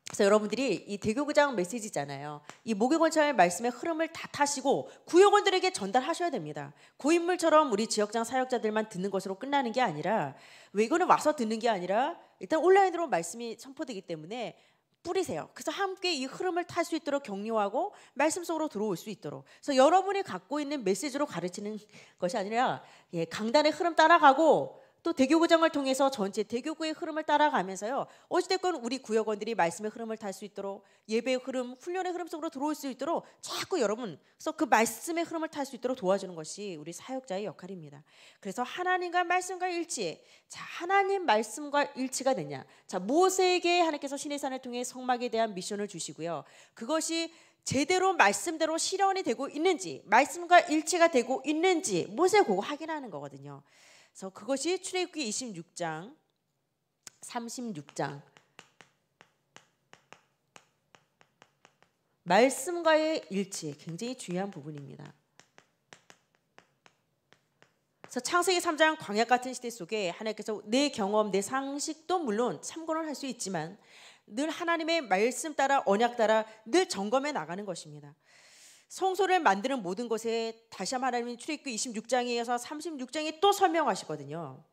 그래서 여러분들이 이 대교구장 메시지잖아요. 이목요권의 말씀의 흐름을 다 타시고 구역원들에게 전달하셔야 됩니다. 고인물처럼 우리 지역장 사역자들만 듣는 것으로 끝나는 게 아니라 왜 이거는 와서 듣는 게 아니라 일단 온라인으로 말씀이 선포되기 때문에 뿌리세요. 그래서 함께 이 흐름을 탈 수 있도록 격려하고 말씀 속으로 들어올 수 있도록. 그래서 여러분이 갖고 있는 메시지로 가르치는 것이 아니라 예, 강단의 흐름 따라가고 또 대교구장을 통해서 전체 대교구의 흐름을 따라가면서요. 어찌됐건 우리 구역원들이 말씀의 흐름을 탈 수 있도록 예배의 흐름, 훈련의 흐름 속으로 들어올 수 있도록 자꾸 여러분, 그서그 말씀의 흐름을 탈 수 있도록 도와주는 것이 우리 사역자의 역할입니다. 그래서 하나님과 말씀과 일치. 자, 하나님 말씀과 일치가 되냐. 자, 모세에게 하나님께서 신해산을 통해 성막에 대한 미션을 주시고요. 그것이 제대로 말씀대로 실현이 되고 있는지 말씀과 일치가 되고 있는지 모세 그거 확인하는 거거든요. 그래서 그것이 출애굽기 26장 36장 말씀과의 일치 굉장히 중요한 부분입니다. 그래서 창세기 3장 광약 같은 시대 속에 하나님께서 내 경험, 내 상식도 물론 참고는 할 수 있지만 늘 하나님의 말씀 따라 언약 따라 늘 점검해 나가는 것입니다. 성소를 만드는 모든 것에 다시 한번 하나님이 출애굽 26장에서 36장에 또 설명하시거든요.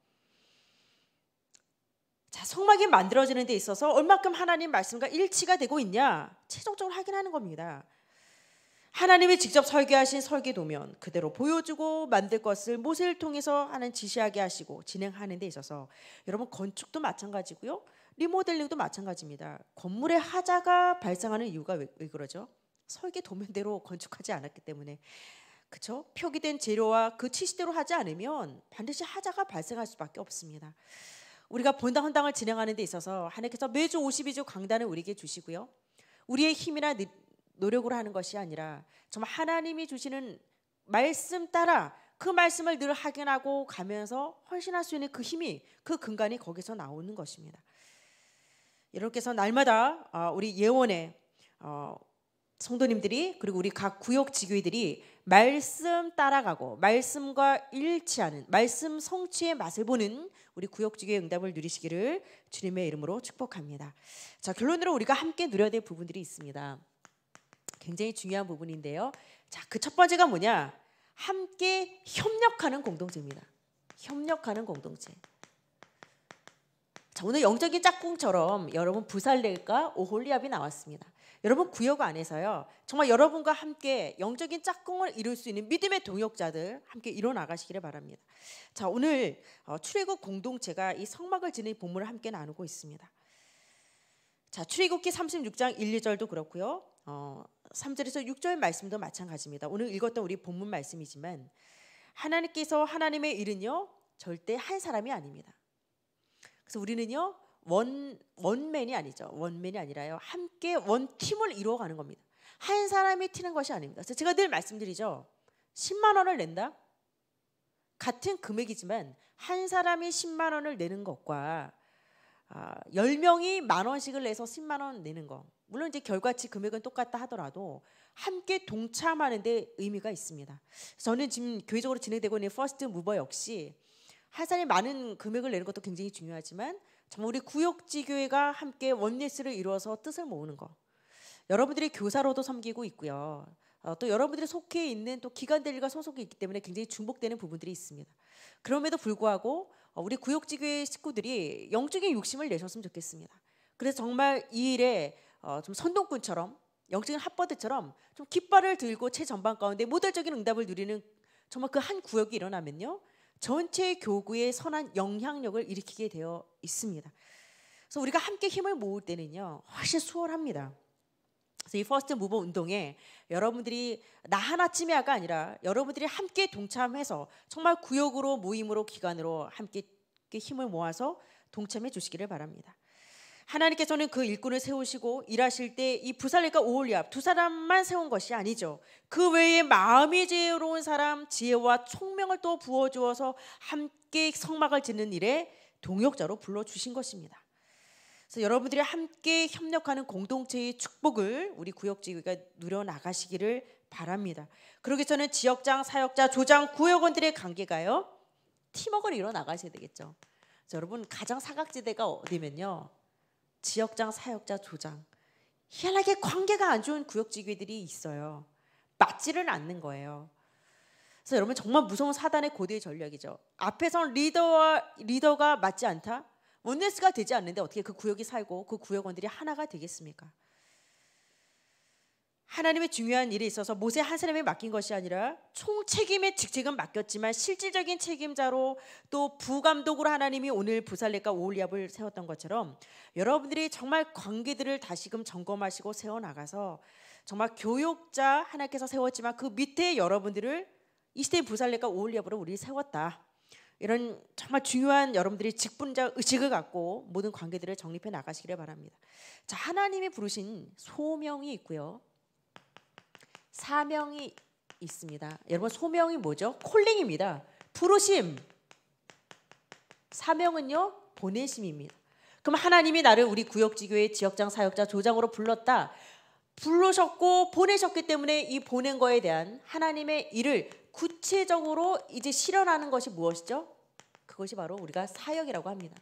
자, 성막이 만들어지는 데 있어서 얼마큼 하나님 말씀과 일치가 되고 있냐 최종적으로 확인하는 겁니다. 하나님이 직접 설계하신 설계 도면 그대로 보여주고 만들 것을 모세를 통해서 하는 지시하게 하시고 진행하는 데 있어서 여러분 건축도 마찬가지고요. 리모델링도 마찬가지입니다. 건물의 하자가 발생하는 이유가 왜, 왜 그러죠? 설계 도면대로 건축하지 않았기 때문에 그쵸? 표기된 재료와 그 취지대로 하지 않으면 반드시 하자가 발생할 수밖에 없습니다. 우리가 본당 헌당을 진행하는 데 있어서 하나님께서 매주 52주 강단을 우리에게 주시고요. 우리의 힘이나 노력으로 하는 것이 아니라 정말 하나님이 주시는 말씀 따라 그 말씀을 늘 확인하고 가면서 헌신할 수 있는 그 힘이 그 근간이 거기서 나오는 것입니다. 여러분께서 날마다 어, 우리 예원에 어, 성도님들이 그리고 우리 각 구역 지교회들이 말씀 따라가고 말씀과 일치하는 말씀 성취의 맛을 보는 우리 구역 지교의 응답을 누리시기를 주님의 이름으로 축복합니다. 자 결론으로 우리가 함께 누려야 될 부분들이 있습니다. 굉장히 중요한 부분인데요. 자 그 첫 번째가 뭐냐? 함께 협력하는 공동체입니다. 협력하는 공동체. 자 오늘 영적인 짝꿍처럼 여러분 부살렐과 오홀리압이 나왔습니다. 여러분 구역 안에서요. 정말 여러분과 함께 영적인 짝꿍을 이룰 수 있는 믿음의 동역자들 함께 이뤄 나가시기를 바랍니다. 자, 오늘 어, 출애굽 공동체가 이 성막을 지닌 본문을 함께 나누고 있습니다. 자, 출애굽기 36장 1, 2절도 그렇고요. 어, 3절에서 6절 말씀도 마찬가지입니다. 오늘 읽었던 우리 본문 말씀이지만 하나님께서 하나님의 일은요 절대 한 사람이 아닙니다. 그래서 우리는요 원 원맨이 아니죠. 원맨이 아니라요. 함께 원팀을 이루어가는 겁니다. 한 사람이 튀는 것이 아닙니다. 제가 늘 말씀드리죠. 10만 원을 낸다. 같은 금액이지만 한 사람이 10만 원을 내는 것과 아, 10명이 만 원씩을 내서 10만 원 내는 거. 물론 이제 결과치 금액은 똑같다 하더라도 함께 동참하는 데 의미가 있습니다. 저는 지금 교회적으로 진행되고 있는 퍼스트 무버 역시 한 사람이 많은 금액을 내는 것도 굉장히 중요하지만 참 우리 구역지 교회가 함께 원리스를 이루어서 뜻을 모으는 거. 여러분들이 교사로도 섬기고 있고요. 어, 또 여러분들이 속해 있는 또기관 대리가 소속이 있기 때문에 굉장히 중복되는 부분들이 있습니다. 그럼에도 불구하고 어, 우리 구역지 교회 식구들이 영적인 욕심을 내셨으면 좋겠습니다. 그래서 정말 이 일에 어, 좀 선동꾼처럼 영적인 핫버드처럼 좀 깃발을 들고 최전방 가운데 모델적인 응답을 누리는 정말 그 한 구역이 일어나면요. 전체 교구에 선한 영향력을 일으키게 되어 있습니다. 그래서 우리가 함께 힘을 모을 때는요 훨씬 수월합니다. 그래서 이 퍼스트 무버 운동에 여러분들이 나 하나쯤이야가 아니라 여러분들이 함께 동참해서 정말 구역으로 모임으로 기관으로 함께 힘을 모아서 동참해 주시기를 바랍니다. 하나님께서는 그 일꾼을 세우시고 일하실 때 이 부살레과 오홀리압 두 사람만 세운 것이 아니죠. 그 외에 마음이 지혜로운 사람 지혜와 총명을 또 부어 주어서 함께 성막을 짓는 일에 동역자로 불러 주신 것입니다. 그래서 여러분들이 함께 협력하는 공동체의 축복을 우리 구역지가 누려 나가시기를 바랍니다. 그러기 전에 지역장, 사역자, 조장, 구역원들의 관계가요 팀워크를 이뤄 나가셔야 되겠죠. 여러분 가장 사각지대가 어디면요 지역장, 사역자, 조장. 희한하게 관계가 안 좋은 구역지기들이 있어요. 맞지를 않는 거예요. 그래서 여러분 정말 무서운 사단의 고대의 전략이죠. 앞에선 리더와 리더가 맞지 않다. 원네스가 되지 않는데 어떻게 그 구역이 살고 그 구역원들이 하나가 되겠습니까? 하나님의 중요한 일에 있어서 모세 한사람에 맡긴 것이 아니라 총 책임의 직책은 맡겼지만 실질적인 책임자로 또 부감독으로 하나님이 오늘 부살렛과 오올리압을 세웠던 것처럼 여러분들이 정말 관계들을 다시금 점검하시고 세워 나가서 정말 교육자 하나님께서 세웠지만 그 밑에 여러분들을 이스테인 부살렛과 오올리압으로 우리 세웠다. 이런 정말 중요한 여러분들이 직분자 의식을 갖고 모든 관계들을 정립해 나가시기를 바랍니다. 자, 하나님이 부르신 소명이 있고요. 사명이 있습니다. 여러분 소명이 뭐죠? 콜링입니다. 부르심. 사명은요 보내심입니다. 그럼 하나님이 나를 우리 구역지교의 지역장 사역자 조장으로 불렀다. 불러셨고 보내셨기 때문에 이 보낸 거에 대한 하나님의 일을 구체적으로 이제 실현하는 것이 무엇이죠? 그것이 바로 우리가 사역이라고 합니다.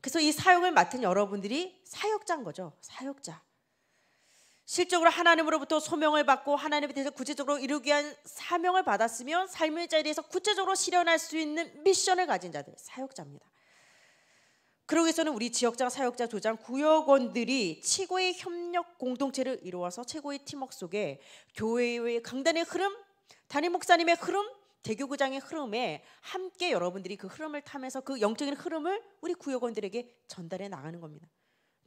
그래서 이 사역을 맡은 여러분들이 사역자인 거죠. 사역자. 실적으로 하나님으로부터 소명을 받고 하나님에 대해서 구체적으로 이루기 위한 사명을 받았으면 삶의 자리에서 구체적으로 실현할 수 있는 미션을 가진 자들 사역자입니다. 그러기 위해서는 우리 지역장 사역자 조장 구역원들이 최고의 협력 공동체를 이루어서 최고의 팀웍 속에 교회의 강단의 흐름, 담임 목사님의 흐름, 대교구장의 흐름에 함께 여러분들이 그 흐름을 타면서 그 영적인 흐름을 우리 구역원들에게 전달해 나가는 겁니다.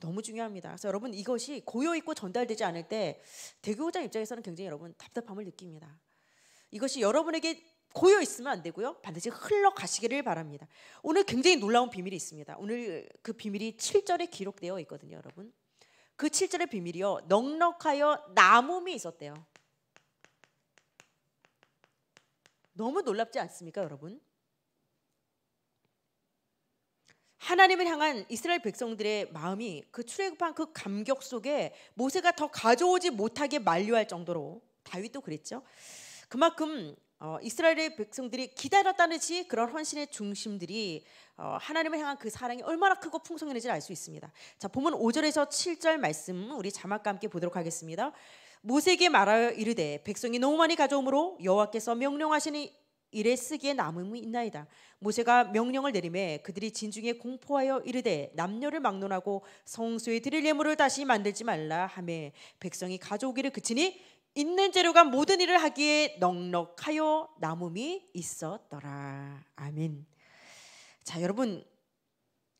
너무 중요합니다. 그래서 여러분 이것이 고여 있고 전달되지 않을 때대교장 입장에서는 굉장히 여러분 답답함을 느낍니다. 이것이 여러분에게 고여 있으면 안 되고요. 반드시 흘러가시기를 바랍니다. 오늘 굉장히 놀라운 비밀이 있습니다. 오늘 그 비밀이 7절에 기록되어 있거든요, 여러분. 그 7절의 비밀이요. 넉넉하여 남음이 있었대요. 너무 놀랍지 않습니까, 여러분? 하나님을 향한 이스라엘 백성들의 마음이 그 출애굽한 그 감격 속에 모세가 더 가져오지 못하게 만류할 정도로 다윗도 그랬죠. 그만큼 어, 이스라엘의 백성들이 기다렸다는 지 그런 헌신의 중심들이 어, 하나님을 향한 그 사랑이 얼마나 크고 풍성했는지 알 수 있습니다. 자, 보면 5절에서 7절 말씀 우리 자막과 함께 보도록 하겠습니다. 모세에게 말하여 이르되 백성이 너무 많이 가져오므로 여호와께서 명령하시니 이래 쓰기에 남음이 있나이다. 모세가 명령을 내림에 그들이 진중에 공포하여 이르되 남녀를 막론하고 성소에 드릴 예물을 다시 만들지 말라 하매 백성이 가져오기를 그치니 있는 재료가 모든 일을 하기에 넉넉하여 남음이 있었더라. 아멘. 자, 여러분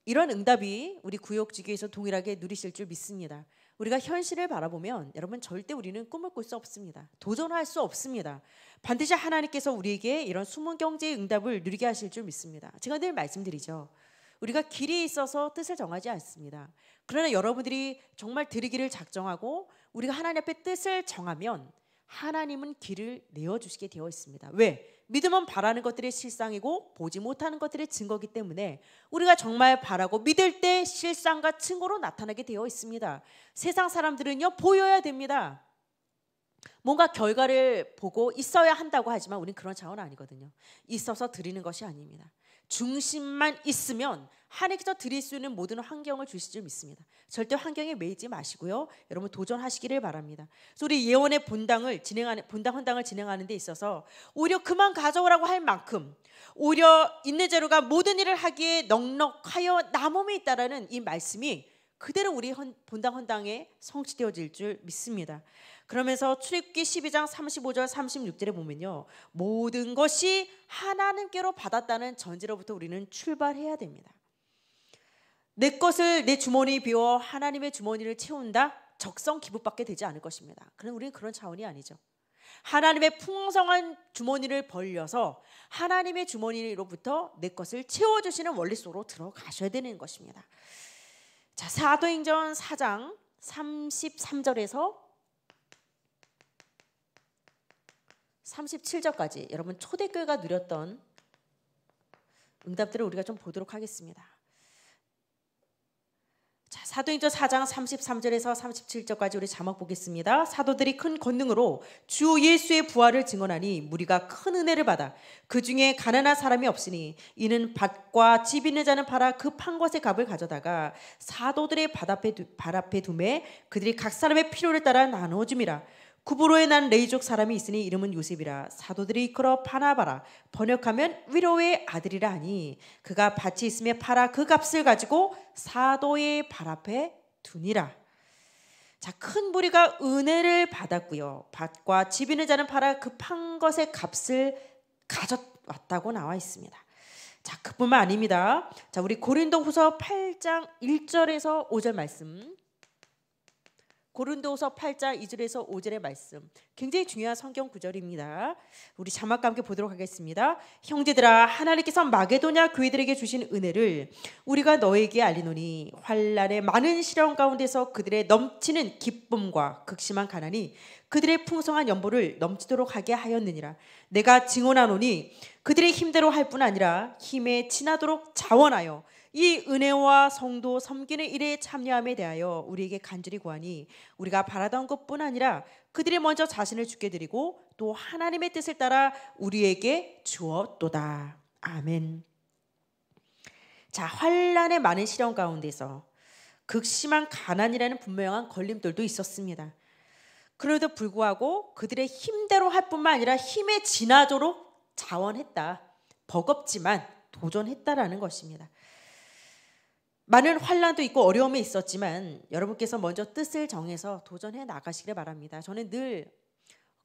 이런 응답이 우리 구역지기에서 동일하게 누리실 줄 믿습니다. 우리가 현실을 바라보면 여러분 절대 우리는 꿈을 꿀 수 없습니다. 도전할 수 없습니다. 반드시 하나님께서 우리에게 이런 숨은 경제의 응답을 누리게 하실 줄 믿습니다. 제가 늘 말씀드리죠. 우리가 길이 있어서 뜻을 정하지 않습니다. 그러나 여러분들이 정말 드리기를 작정하고 우리가 하나님 앞에 뜻을 정하면 하나님은 길을 내어주시게 되어 있습니다. 왜? 믿음은 바라는 것들의 실상이고 보지 못하는 것들의 증거기 이 때문에 우리가 정말 바라고 믿을 때 실상과 증거로 나타나게 되어 있습니다. 세상 사람들은요 보여야 됩니다. 뭔가 결과를 보고 있어야 한다고 하지만 우리는 그런 차원 아니거든요. 있어서 드리는 것이 아닙니다. 중심만 있으면 하나님께서 드릴 수 있는 모든 환경을 주실 줄 믿습니다. 절대 환경에 매이지 마시고요. 여러분 도전하시기를 바랍니다. 우리 예언의 본당을 진행하는 본당 헌당을 진행하는 데 있어서 오히려 그만 가져오라고 할 만큼 오히려 있는 재료가 모든 일을 하기에 넉넉하여 남음이 있다라는 이 말씀이 그대로 우리 헌, 본당 헌당에 성취되어질 줄 믿습니다. 그러면서 출입기 12장 35절 36절에 보면요. 모든 것이 하나님께로 받았다는 전제로부터 우리는 출발해야 됩니다. 내 것을 내 주머니 비워 하나님의 주머니를 채운다? 적성 기부밖에 되지 않을 것입니다. 그럼 우리는 그런 차원이 아니죠. 하나님의 풍성한 주머니를 벌려서 하나님의 주머니로부터 내 것을 채워주시는 원리 속으로 들어가셔야 되는 것입니다. 자, 사도행전 4장 33절에서 37절까지 여러분 초대교회가 누렸던 응답들을 우리가 좀 보도록 하겠습니다. 자, 사도행전 4장 33절에서 37절까지 우리 자막 보겠습니다. 사도들이 큰 권능으로 주 예수의 부활을 증언하니 무리가 큰 은혜를 받아 그 중에 가난한 사람이 없으니 이는 밭과 집 있는 자는 팔아 그 판것의 값을 가져다가 사도들의 발 앞에, 두, 발 그들이 각 사람의 필요를 따라 나누 줌이라. 구부로에 난 레이족 사람이 있으니 이름은 요셉이라 사도들이 이끌어 파나바라 번역하면 위로의 아들이라 하니 그가 밭이 있으에 팔아 그 값을 가지고 사도의 발 앞에 두니라. 자, 큰 무리가 은혜를 받았고요. 밭과 집 있는 자는 팔아 급한 것의 값을 가져왔다고 나와 있습니다. 자, 그뿐만 아닙니다. 자, 우리 고린도 후서 8장 1절에서 5절 말씀 고른도서 8장 2절에서 5절의 말씀. 굉장히 중요한 성경 구절입니다. 우리 자막과 함께 보도록 하겠습니다. 형제들아 하나님께서 마게도냐 교회들에게 주신 은혜를 우리가 너에게 알리노니 환란의 많은 시련 가운데서 그들의 넘치는 기쁨과 극심한 가난이 그들의 풍성한 연보를 넘치도록 하게 하였느니라. 내가 증언하노니 그들의 힘대로 할 뿐 아니라 힘에 친하도록 자원하여 이 은혜와 성도 섬기는 일에 참여함에 대하여 우리에게 간절히 구하니 우리가 바라던 것뿐 아니라 그들이 먼저 자신을 주게 드리고 또 하나님의 뜻을 따라 우리에게 주었도다. 아멘. 자, 환란의 많은 시련 가운데서 극심한 가난이라는 분명한 걸림돌도 있었습니다. 그럼에도 불구하고 그들의 힘대로 할 뿐만 아니라 힘의 진화조로 자원했다. 버겁지만 도전했다라는 것입니다. 많은 환란도 있고 어려움이 있었지만 여러분께서 먼저 뜻을 정해서 도전해 나가시길 바랍니다. 저는 늘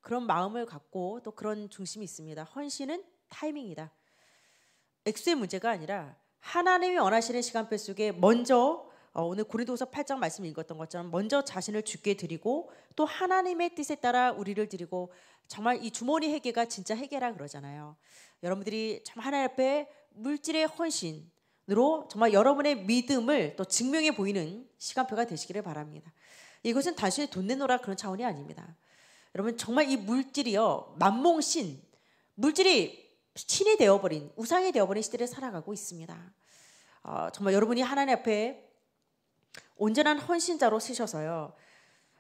그런 마음을 갖고 또 그런 중심이 있습니다. 헌신은 타이밍이다. 액수의 문제가 아니라 하나님이 원하시는 시간표 속에 먼저 어, 오늘 고린도서 8장 말씀 읽었던 것처럼 먼저 자신을 주께 드리고 또 하나님의 뜻에 따라 우리를 드리고 정말 이 주머니 회개가 진짜 회개라 그러잖아요. 여러분들이 참 하나님 앞에 물질의 헌신으로 정말 여러분의 믿음을 또 증명해 보이는 시간표가 되시기를 바랍니다. 이것은 단순히 돈 내놓으라 그런 차원이 아닙니다. 여러분 정말 이 물질이요 만몽신 물질이 신이 되어버린 우상이 되어버린 시대를 살아가고 있습니다. 어, 정말 여러분이 하나님 앞에 온전한 헌신자로 쓰셔서요.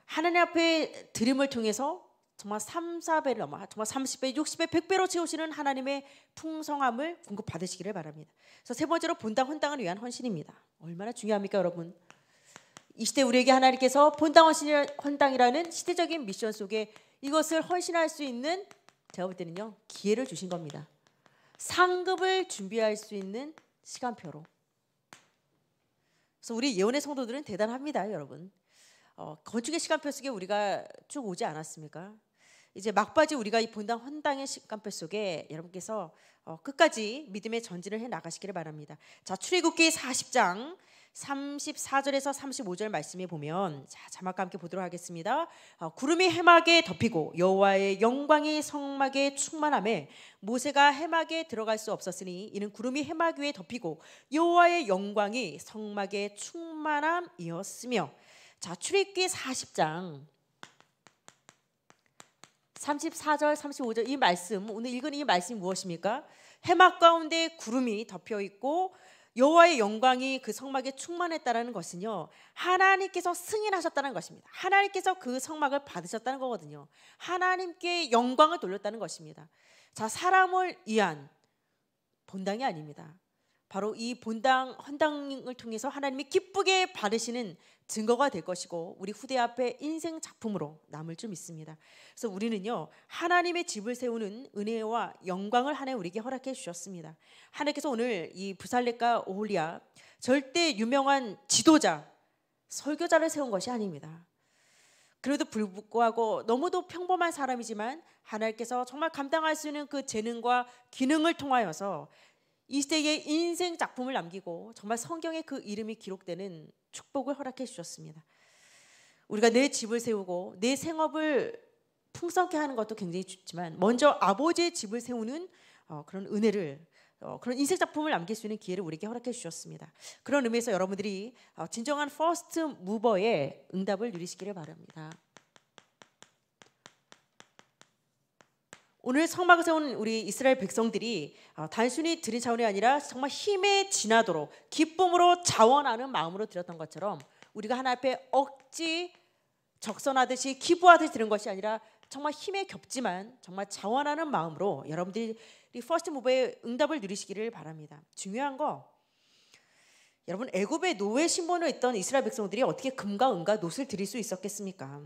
하나님 앞에 드림을 통해서 정말 3, 4배를 넘어 정말 30배, 60배, 100배로 채우시는 하나님의 풍성함을 공급받으시기를 바랍니다. 그래서 세 번째로 본당 헌당을 위한 헌신입니다. 얼마나 중요합니까 여러분? 이 시대 우리에게 하나님께서 본당 헌신, 헌당이라는 시대적인 미션 속에 이것을 헌신할 수 있는 제가 볼 때는요 기회를 주신 겁니다. 상급을 준비할 수 있는 시간표로 그래서 우리 예언의 성도들은 대단합니다, 여러분. 어, 건축의 시간표 속에 우리가 쭉 오지 않았습니까? 이제 막바지 우리가 이 본당 헌당의 시간표 속에 여러분께서 어, 끝까지 믿음의 전진을 해 나가시기를 바랍니다. 자, 출애굽기 40장 34절에서 35절 말씀에 보면 자, 자막과 함께 보도록 하겠습니다. 어, 구름이 해막에 덮이고 여호와의 영광이 성막에 충만함에 모세가 해막에 들어갈 수 없었으니 이는 구름이 해막 위에 덮이고 여호와의 영광이 성막에 충만함이었으며 자, 출애기 40장 34절 35절 이 말씀 오늘 읽은 이말씀 무엇입니까? 해막 가운데 구름이 덮여 있고 여호와의 영광이 그 성막에 충만했다라는 것은요. 하나님께서 승인하셨다는 것입니다. 하나님께서 그 성막을 받으셨다는 거거든요. 하나님께 영광을 돌렸다는 것입니다. 자, 사람을 위한 본당이 아닙니다. 바로 이 본당 헌당을 통해서 하나님이 기쁘게 받으시는 증거가 될 것이고 우리 후대 앞에 인생 작품으로 남을 줄 믿습니다. 그래서 우리는요 하나님의 집을 세우는 은혜와 영광을 하나 우리에게 허락해 주셨습니다. 하나님께서 오늘 이 부살렛과 오홀리아 절대 유명한 지도자 설교자를 세운 것이 아닙니다. 그래도 불구하고 너무도 평범한 사람이지만 하나님께서 정말 감당할 수 있는 그 재능과 기능을 통하여서 이 세계 의 인생 작품을 남기고 정말 성경에 그 이름이 기록되는 축복을 허락해 주셨습니다. 우리가 내 집을 세우고 내 생업을 풍성케 하는 것도 굉장히 쉽지만 먼저 아버지의 집을 세우는 어, 그런 은혜를 어, 그런 인생 작품을 남길 수 있는 기회를 우리에게 허락해 주셨습니다. 그런 의미에서 여러분들이 어, 진정한 퍼스트 무버의 응답을 누리시기를 바랍니다. 오늘 성막을 세운 우리 이스라엘 백성들이 어, 단순히 드린 차원이 아니라 정말 힘에 지나도록 기쁨으로 자원하는 마음으로 드렸던 것처럼 우리가 하나 앞에 억지 적선하듯이 기부하듯이 드는 것이 아니라 정말 힘에 겹지만 정말 자원하는 마음으로 여러분들이 퍼스트 무브의 응답을 누리시기를 바랍니다. 중요한 거 여러분 애굽의 노예 신분으로 있던 이스라엘 백성들이 어떻게 금과 은과 노을 드릴 수 있었겠습니까?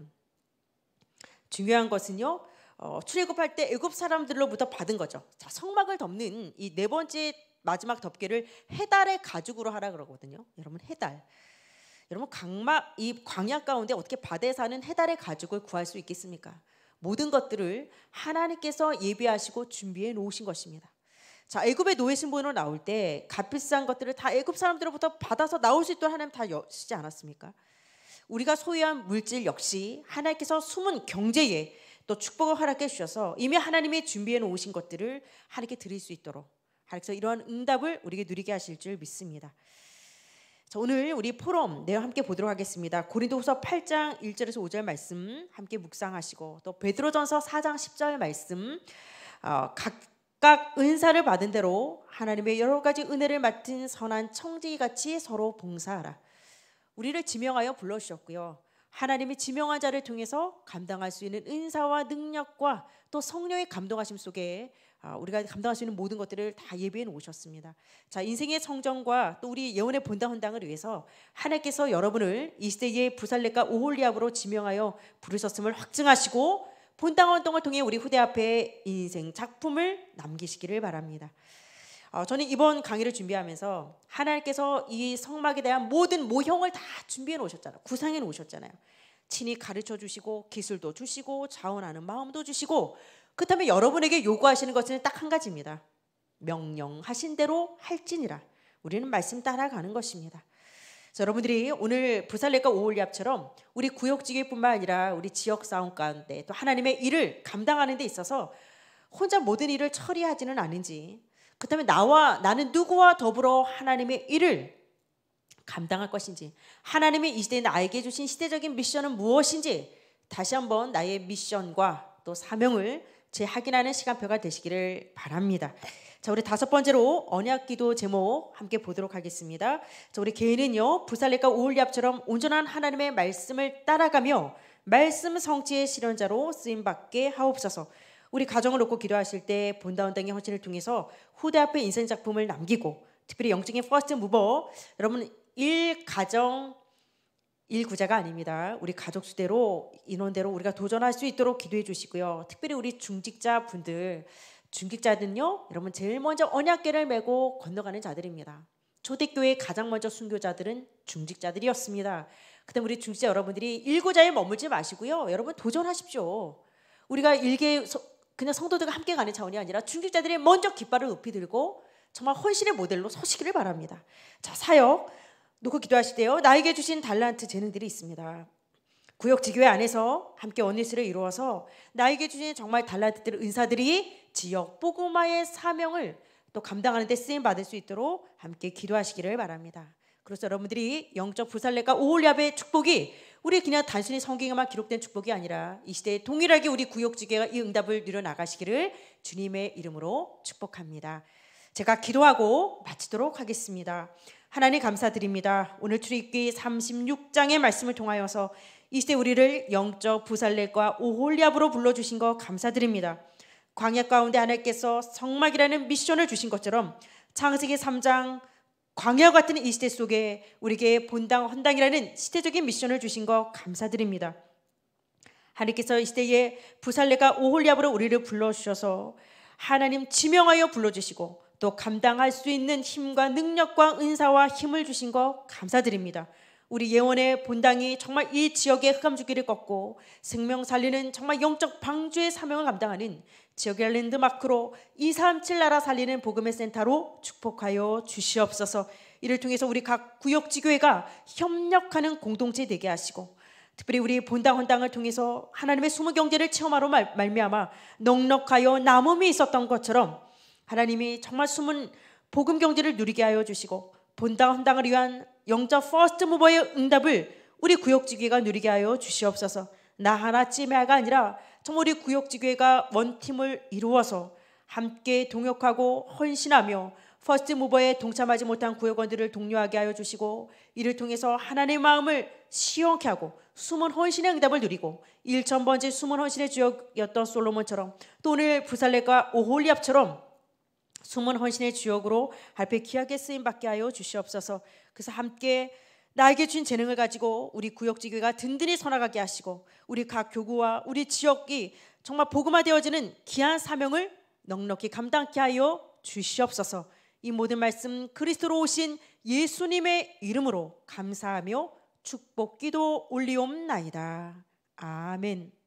중요한 것은요. 어, 출애굽할 때 애굽 사람들로부터 받은 거죠. 자, 성막을 덮는 이 네 번째 마지막 덮개를 해달의 가죽으로 하라 그러거든요. 여러분 해달. 여러분 강막 이 광야 가운데 어떻게 바다에 사는 해달의 가죽을 구할 수 있겠습니까? 모든 것들을 하나님께서 예비하시고 준비해 놓으신 것입니다. 자, 애굽의 노예 신분으로 나올 때 값비싼 것들을 다 애굽 사람들로부터 받아서 나올 수 있도록 하나님 다 여시지 않았습니까? 우리가 소유한 물질 역시 하나님께서 숨은 경제에 또 축복을 허락해 주셔서 이미 하나님이 준비해 놓으신 것들을 하나님께 드릴 수 있도록 하나님께서 이러한 응답을 우리에게 누리게 하실 줄 믿습니다. 자, 오늘 우리 포럼 내용 함께 보도록 하겠습니다. 고린도후서 8장 1절에서 5절 말씀 함께 묵상하시고 또 베드로전서 4장 10절 말씀 어, 각각 은사를 받은 대로 하나님의 여러 가지 은혜를 맡은 선한 청지기 같이 서로 봉사하라. 우리를 지명하여 불러주셨고요. 하나님이 지명한 자를 통해서 감당할 수 있는 은사와 능력과 또 성령의 감동하심 속에 아, 우리가 감당할 수 있는 모든 것들을 다 예비해 놓으셨습니다. 자, 인생의 성전과 또 우리 예언의 본당 헌당을 위해서 하나님께서 여러분을 이 시대의 부살레과 오홀리압으로 지명하여 부르셨음을 확증하시고 본당 헌당을 통해 우리 후대 앞에 인생 작품을 남기시기를 바랍니다. 어, 저는 이번 강의를 준비하면서 하나님께서 이 성막에 대한 모든 모형을 다 준비해 놓으셨잖아요. 구상해 놓으셨잖아요. 친히 가르쳐 주시고 기술도 주시고 자원하는 마음도 주시고 그렇다면 여러분에게 요구하시는 것은 딱 한 가지입니다. 명령하신 대로 할지니라. 우리는 말씀 따라가는 것입니다. 자, 여러분들이 오늘 부산레과 오올리압처럼 우리 구역지기뿐만 아니라 우리 지역 사원 가운데 또 하나님의 일을 감당하는 데 있어서 혼자 모든 일을 처리하지는 않은지 그다음에 나와 나는 누구와 더불어 하나님의 일을 감당할 것인지 하나님의 이 시대에 나에게 주신 시대적인 미션은 무엇인지 다시 한번 나의 미션과 또 사명을 재확인하는 시간표가 되시기를 바랍니다. 자, 우리 다섯 번째로 언약 기도 제목 함께 보도록 하겠습니다. 자, 우리 개인은요, 부살레과 우울리압처럼 온전한 하나님의 말씀을 따라가며 말씀 성취의 실현자로 쓰임받게 하옵소서. 우리 가정을 놓고 기도하실 때 본다운 땅의 헌신을 통해서 후대 앞에 인생 작품을 남기고 특별히 영적인 퍼스트 무버 여러분 일 가정 일 구자가 아닙니다. 우리 가족 수대로 인원대로 우리가 도전할 수 있도록 기도해 주시고요. 특별히 우리 중직자 분들 중직자들은요 여러분 제일 먼저 언약계를 메고 건너가는 자들입니다. 초대교회 가장 먼저 순교자들은 중직자들이었습니다. 그때 우리 중직자 여러분들이 일구자에 머물지 마시고요. 여러분 도전하십시오. 우리가 일개 그냥 성도들과 함께 가는 차원이 아니라 중직자들이 먼저 깃발을 높이 들고 정말 헌신의 모델로 서시기를 바랍니다. 자, 사역 놓고 기도하시 때요. 나에게 주신 달란트 재능들이 있습니다. 구역 지교회 안에서 함께 원리스를 이루어서 나에게 주신 정말 달란트들 은사들이 지역 보고마의 사명을 또 감당하는 데 쓰임 받을 수 있도록 함께 기도하시기를 바랍니다. 그래서 여러분들이 영적 부살레가 오홀리압의 축복이 우리 그냥 단순히 성경에만 기록된 축복이 아니라 이 시대에 동일하게 우리 구역지계가 이 응답을 누려나가시기를 주님의 이름으로 축복합니다. 제가 기도하고 마치도록 하겠습니다. 하나님 감사드립니다. 오늘 출입기 36장의 말씀을 통하여서 이 시대 우리를 영적 부살레과 오홀리압으로 불러주신 것 감사드립니다. 광야 가운데 하나님께서 성막이라는 미션을 주신 것처럼 창세기 3장 광야 같은 이 시대 속에 우리에게 본당 헌당이라는 시대적인 미션을 주신 거 감사드립니다. 하나님께서 이 시대에 부살레가 오홀리압으로 우리를 불러주셔서 하나님 지명하여 불러주시고 또 감당할 수 있는 힘과 능력과 은사와 힘을 주신 것 감사드립니다. 우리 예원의 본당이 정말 이 지역의 흑암 주기를 꺾고 생명 살리는 정말 영적 방주의 사명을 감당하는 지역의 랜드마크로 237 나라 살리는 복음의 센터로 축복하여 주시옵소서. 이를 통해서 우리 각 구역 지교회가 협력하는 공동체 되게 하시고 특별히 우리 본당 헌당을 통해서 하나님의 숨은 경제를 체험하러 말, 말미암아 넉넉하여 남음이 있었던 것처럼 하나님이 정말 숨은 복음 경제를 누리게 하여 주시고 본당을 헌당 위한 영적 퍼스트 무버의 응답을 우리 구역지교회가 누리게 하여 주시옵소서. 나 하나쯤이가 아니라 정말 우리 구역지교회가 원팀을 이루어서 함께 동역하고 헌신하며 퍼스트 무버에 동참하지 못한 구역원들을 독려하게 하여 주시고 이를 통해서 하나님의 마음을 시원케 하고 숨은 헌신의 응답을 누리고 1천번째 숨은 헌신의 주역이었던 솔로몬처럼 또 오늘 부살레과 오홀리압처럼 숨은 헌신의 주역으로 할배 귀하게 쓰임 받게 하여 주시옵소서. 그래서 함께 나에게 준 재능을 가지고 우리 구역지교가 든든히 선나가게 하시고 우리 각 교구와 우리 지역이 정말 복음화되어지는 귀한 사명을 넉넉히 감당케 하여 주시옵소서. 이 모든 말씀 그리스도로 오신 예수님의 이름으로 감사하며 축복 기도 올리옵나이다. 아멘.